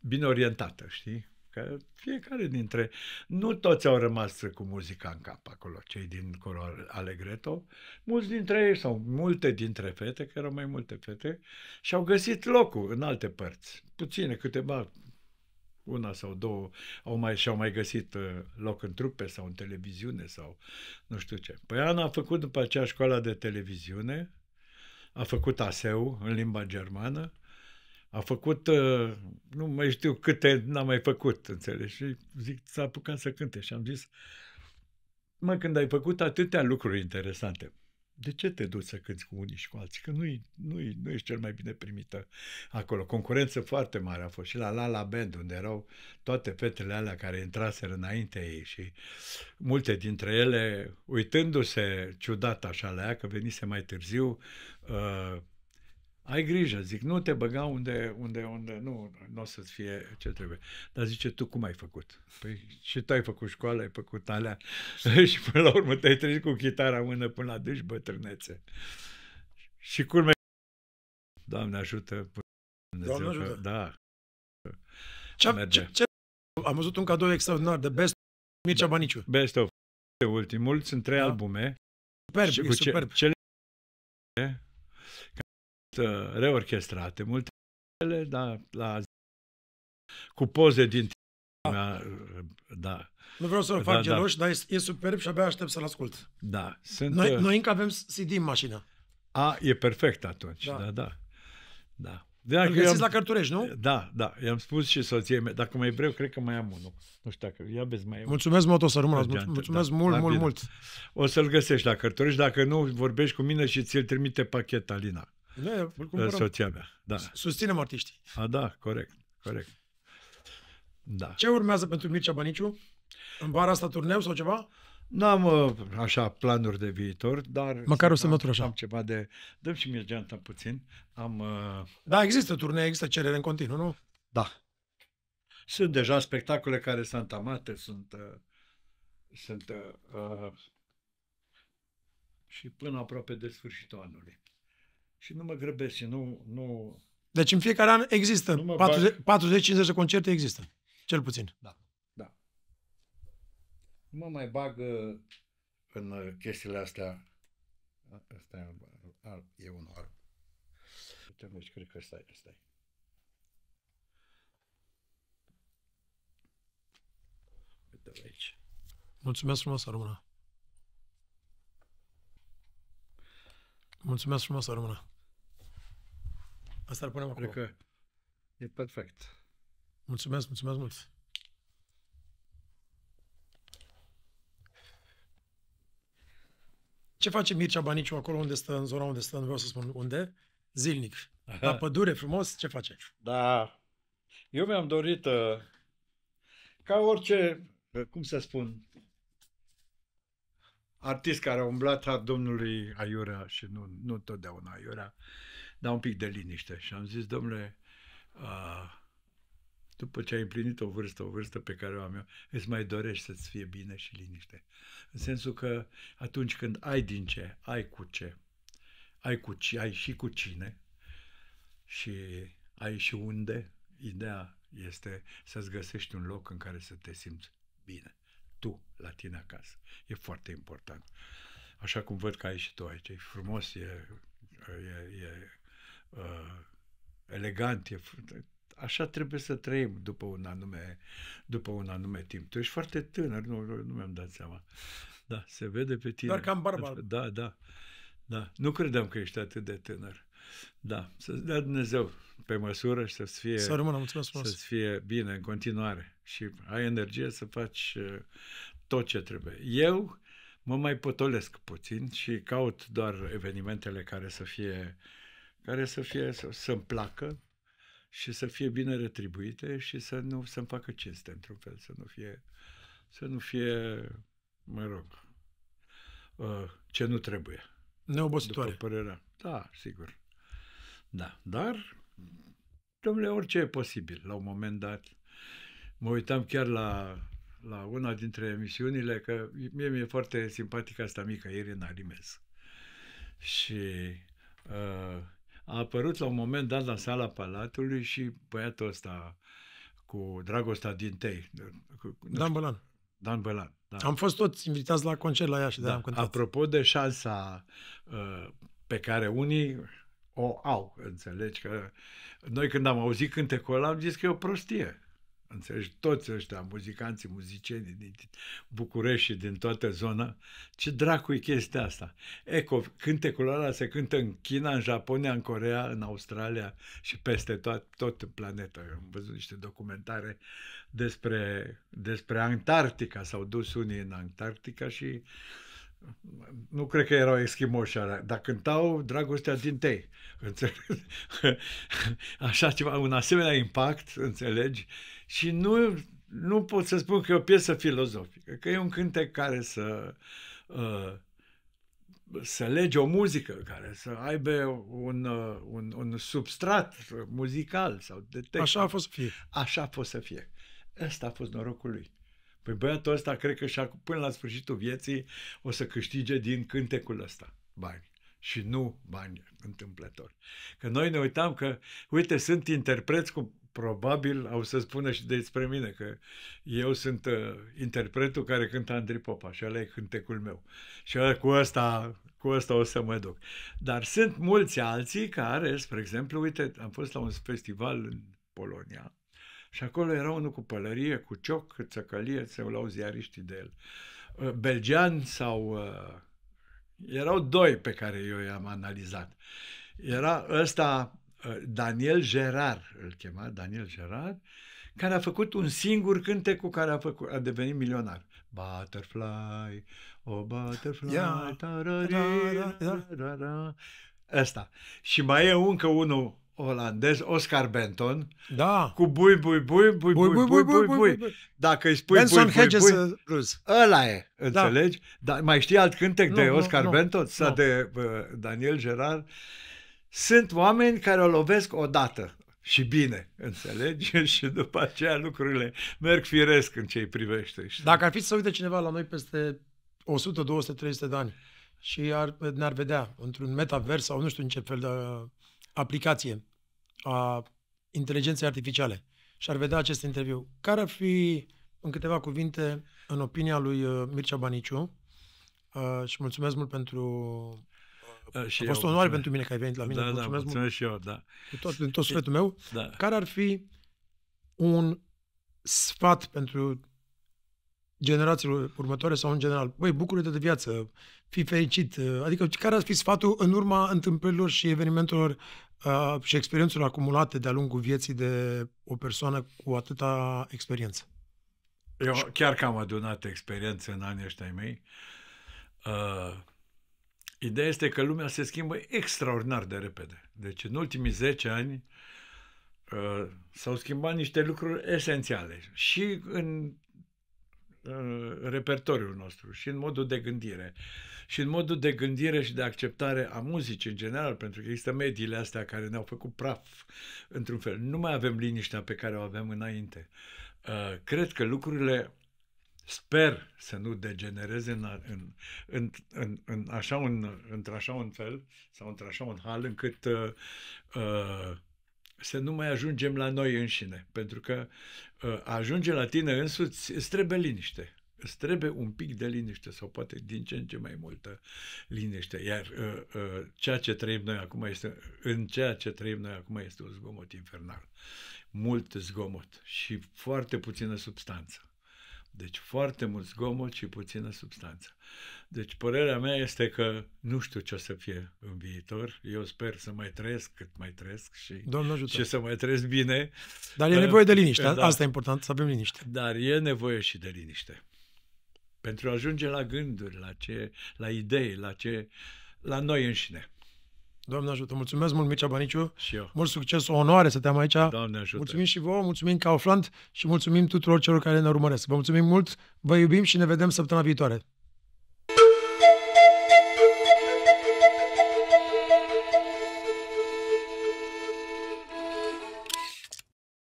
bine orientată, știi? că fiecare dintre... Nu toți au rămas cu muzica în cap acolo, cei din coro Alegreto. Mulți dintre ei sau multe dintre fete, că erau mai multe fete, și-au găsit locul în alte părți. Puține, câteva, una sau două, au mai, și-au mai găsit uh, loc în trupe sau în televiziune sau nu știu ce. Păi Ana a făcut după aceea școala de televiziune, a făcut ASEU în limba germană, a făcut, uh, nu mai știu câte n-a mai făcut, înțelegi? Și zic, s-a apucat să cânte și am zis, mă, când ai făcut atâtea lucruri interesante, de ce te duci să cânti cu unii și cu alții? Că nu-i, nu-i, nu ești cel mai bine primită acolo. Concurență foarte mare a fost și la La La Band, unde erau toate fetele alea care intraseră înainte ei și multe dintre ele, uitându-se ciudat așa la ea, că venise mai târziu, uh, ai grijă, zic, nu te băga unde, unde, unde, nu, nu o să-ți fie ce trebuie. Dar zice, tu cum ai făcut? Păi și tu ai făcut școală, ai făcut alea [LAUGHS] și până la urmă te-ai trezit cu chitara în mână până la duși bătrânețe. Și culme, Doamne ajută, Doamne ajută. Da. Ce, ce, ce, am văzut un cadou extraordinar, de Best Mircea da. Baniciu. Best of, ultimul, sunt trei da. albume. Superb, și cu e superb. Ce, cele Uh, reorchestrate multe ele, da, la cu poze din da. Uh, da. Nu vreau să-l da, fac da, geloși, da. dar e, e superb și abia aștept să-l ascult. Da. Sunt, noi, uh, noi încă avem CD în mașină. A, e perfect atunci. Da, da. da. da. Îl găsiți am... la Cărturești, nu? Da, da. I-am spus și soției mele. Dacă mai vreau, cred că mai am unul. Nu știu dacă... Ia vezi, mai Mulțumesc mult, o să rămân. Mulțumesc da, mult, da, mult, mult. O să-l găsești la Cărturești. Dacă nu, vorbești cu mine și ți-l trimite pachet Alina. Da, soția mea. Da. Susținem artiștii. A, da, corect, corect. Da. Ce urmează pentru Mircea Băniciu? În vara asta turneu sau ceva? N-am uh, așa planuri de viitor, dar... Măcar o semnătură așa. Am ceva de... Dăm și mie geanta puțin. Am... Uh, da, există turnee, există cerere în continuu, nu? Da. Sunt deja spectacole care sunt amate, sunt... Uh, sunt uh, și până aproape de sfârșitul anului și nu mă grăbesc și nu... nu... Deci în fiecare an există, 40-50 de concerte există, cel puțin. Da. da. Nu mă mai bag uh, în uh, chestiile astea. Asta e, alb, e un alb. Uite, deci cred că ăsta e, ăsta e. Uite aici. Mulțumesc frumos, Româna. Mulțumesc frumos, rămână. Asta îl punem acolo. Cred că e perfect. Mulțumesc, mulțumesc mult. Ce face Mircea Baniciu acolo unde stă, în zona unde stă, nu vreau să spun unde, zilnic? Aha. La pădure, frumos, ce face? Da, eu mi-am dorit, uh, ca orice, uh, cum să spun, artist care a umblat a domnului Aiurea și nu, nu totdeauna Aiurea, dar un pic de liniște. Și am zis, domnule, după ce ai împlinit o vârstă, o vârstă pe care o am eu, îți mai dorești să-ți fie bine și liniște. În sensul că atunci când ai din ce, ai cu ce, ai, cu, ai și cu cine și ai și unde, ideea este să-ți găsești un loc în care să te simți bine tu la tine acasă. E foarte important. Așa cum văd că ai și tu aici. E frumos, e, e, e uh, elegant, e așa trebuie să trăim după un anume, după un anume timp. Tu ești foarte tânăr, nu, nu mi-am dat seama. Da, se vede pe tine. Dar cam barbar. Da, da. Da, nu credeam că ești atât de tânăr. Da, să-ți dea Dumnezeu pe măsură și să-ți fie, să rămână, mulțumesc să-ți fie bine în continuare și ai energie să faci uh, tot ce trebuie. Eu mă mai potolesc puțin și caut doar evenimentele care să fie care să fie să, mi placă și să fie bine retribuite și să nu să-mi facă cinste într-un fel, să nu fie să nu fie, mă rog, uh, ce nu trebuie. Neobositoare. După părerea. Da, sigur. Da, dar domnule, orice e posibil la un moment dat mă uitam chiar la, la una dintre emisiunile, că mie mi-e foarte simpatică asta mică, Irina Rimes. Și uh, a apărut la un moment dat la sala Palatului și băiatul ăsta cu dragostea din tei. Dan Bălan. Dan Bălan. Da. Am fost toți invitați la concert la ea și de da. am cântat. Apropo de șansa uh, pe care unii o au, înțelegi? Că noi când am auzit cântecul ăla am zis că e o prostie. Înțelegi? Toți ăștia, muzicanții, muzicienii din București și din toată zona. Ce dracu e chestia asta? Eco, cântecul ăla se cântă în China, în Japonia, în Corea, în Australia și peste tot, tot planeta. Eu am văzut niște documentare despre, despre Antarctica. S-au dus unii în Antarctica și nu cred că erau eschimoși alea, dar cântau dragostea din tei. Înțelegi? [LAUGHS] Așa ceva, un asemenea impact, înțelegi? și nu, nu pot să spun că e o piesă filozofică, că e un cântec care să uh, să lege o muzică care să aibă un, uh, un, un substrat muzical sau de text. Așa a fost să fie. Așa a fost să fie. Ăsta a fost norocul lui. Păi băiatul ăsta cred că și până la sfârșitul vieții o să câștige din cântecul ăsta bani. Și nu bani întâmplători. Că noi ne uitam că, uite, sunt interpreți cu probabil au să spună și despre mine că eu sunt uh, interpretul care cântă Andrei Popa și ăla e cântecul meu. Și cu asta, cu asta o să mă duc. Dar sunt mulți alții care, spre exemplu, uite, am fost la un festival în Polonia și acolo era unul cu pălărie, cu cioc, țăcălie, se luau ziariștii de el. Uh, belgian sau... Uh, erau doi pe care eu i-am analizat. Era ăsta Uh, Daniel Gerard îl chema, Daniel Gerard, care a făcut un singur cântec cu care a, făcut, a devenit milionar. Butterfly, o oh butterfly, yeah. da, da, da, da. Asta. Și mai e încă unul olandez, Oscar Benton, da. cu bui, bui, bui, bui, bui, bui, bui, bui, bui, bui. Dacă îi spui Benson bui, Hedges bui, bui, ăla e, da. înțelegi? Da. Dar mai știi alt cântec nu, de Oscar nu, Benton? Nu, sau de uh, Daniel Gerard? Uh, sunt oameni care o lovesc odată și bine, înțelegi? [LAUGHS] și după aceea lucrurile merg firesc în ce privește. Dacă ar fi să uite cineva la noi peste 100, 200, 300 de ani și ar, ne-ar vedea într-un metavers sau nu știu în ce fel de uh, aplicație a inteligenței artificiale și ar vedea acest interviu, care ar fi, în câteva cuvinte, în opinia lui uh, Mircea Baniciu, uh, și mulțumesc mult pentru și a fost o onoare pentru mine că ai venit la mine. Da, mulțumesc, da, mulțumesc mult. și eu, da. Cu tot, din tot sufletul meu. Da. Care ar fi un sfat pentru generațiilor următoare sau în general? Băi, bucură-te de viață, fii fericit. Adică care ar fi sfatul în urma întâmplărilor și evenimentelor uh, și experiențelor acumulate de-a lungul vieții de o persoană cu atâta experiență? Eu chiar că am adunat experiență în anii ăștia mei. Uh, Ideea este că lumea se schimbă extraordinar de repede. Deci în ultimii 10 ani uh, s-au schimbat niște lucruri esențiale și în uh, repertoriul nostru, și în modul de gândire, și în modul de gândire și de acceptare a muzicii în general, pentru că există mediile astea care ne-au făcut praf într-un fel. Nu mai avem liniștea pe care o aveam înainte. Uh, cred că lucrurile sper să nu degenereze în, în, în, în, în așa un, într-așa un fel sau într-așa un hal încât uh, uh, să nu mai ajungem la noi înșine. Pentru că uh, ajunge la tine însuți îți trebuie liniște. Îți trebuie un pic de liniște sau poate din ce în ce mai multă liniște. Iar uh, uh, ceea ce trăim noi acum este, în ceea ce trăim noi acum este un zgomot infernal. Mult zgomot și foarte puțină substanță. Deci foarte mult zgomot și puțină substanță. Deci părerea mea este că nu știu ce o să fie în viitor. Eu sper să mai trăiesc cât mai trăiesc și, și să mai trăiesc bine. Dar e nevoie de liniște. Da. Asta e important, să avem liniște. Dar e nevoie și de liniște. Pentru a ajunge la gânduri, la, ce, la idei, la, ce, la noi înșine. Doamne ajută. Mulțumesc mult, Mircea Baniciu. Și eu. Mult succes, o onoare să te am aici. Doamne ajută. Mulțumim și vouă, mulțumim Kaufland și mulțumim tuturor celor care ne urmăresc. Vă mulțumim mult, vă iubim și ne vedem săptămâna viitoare.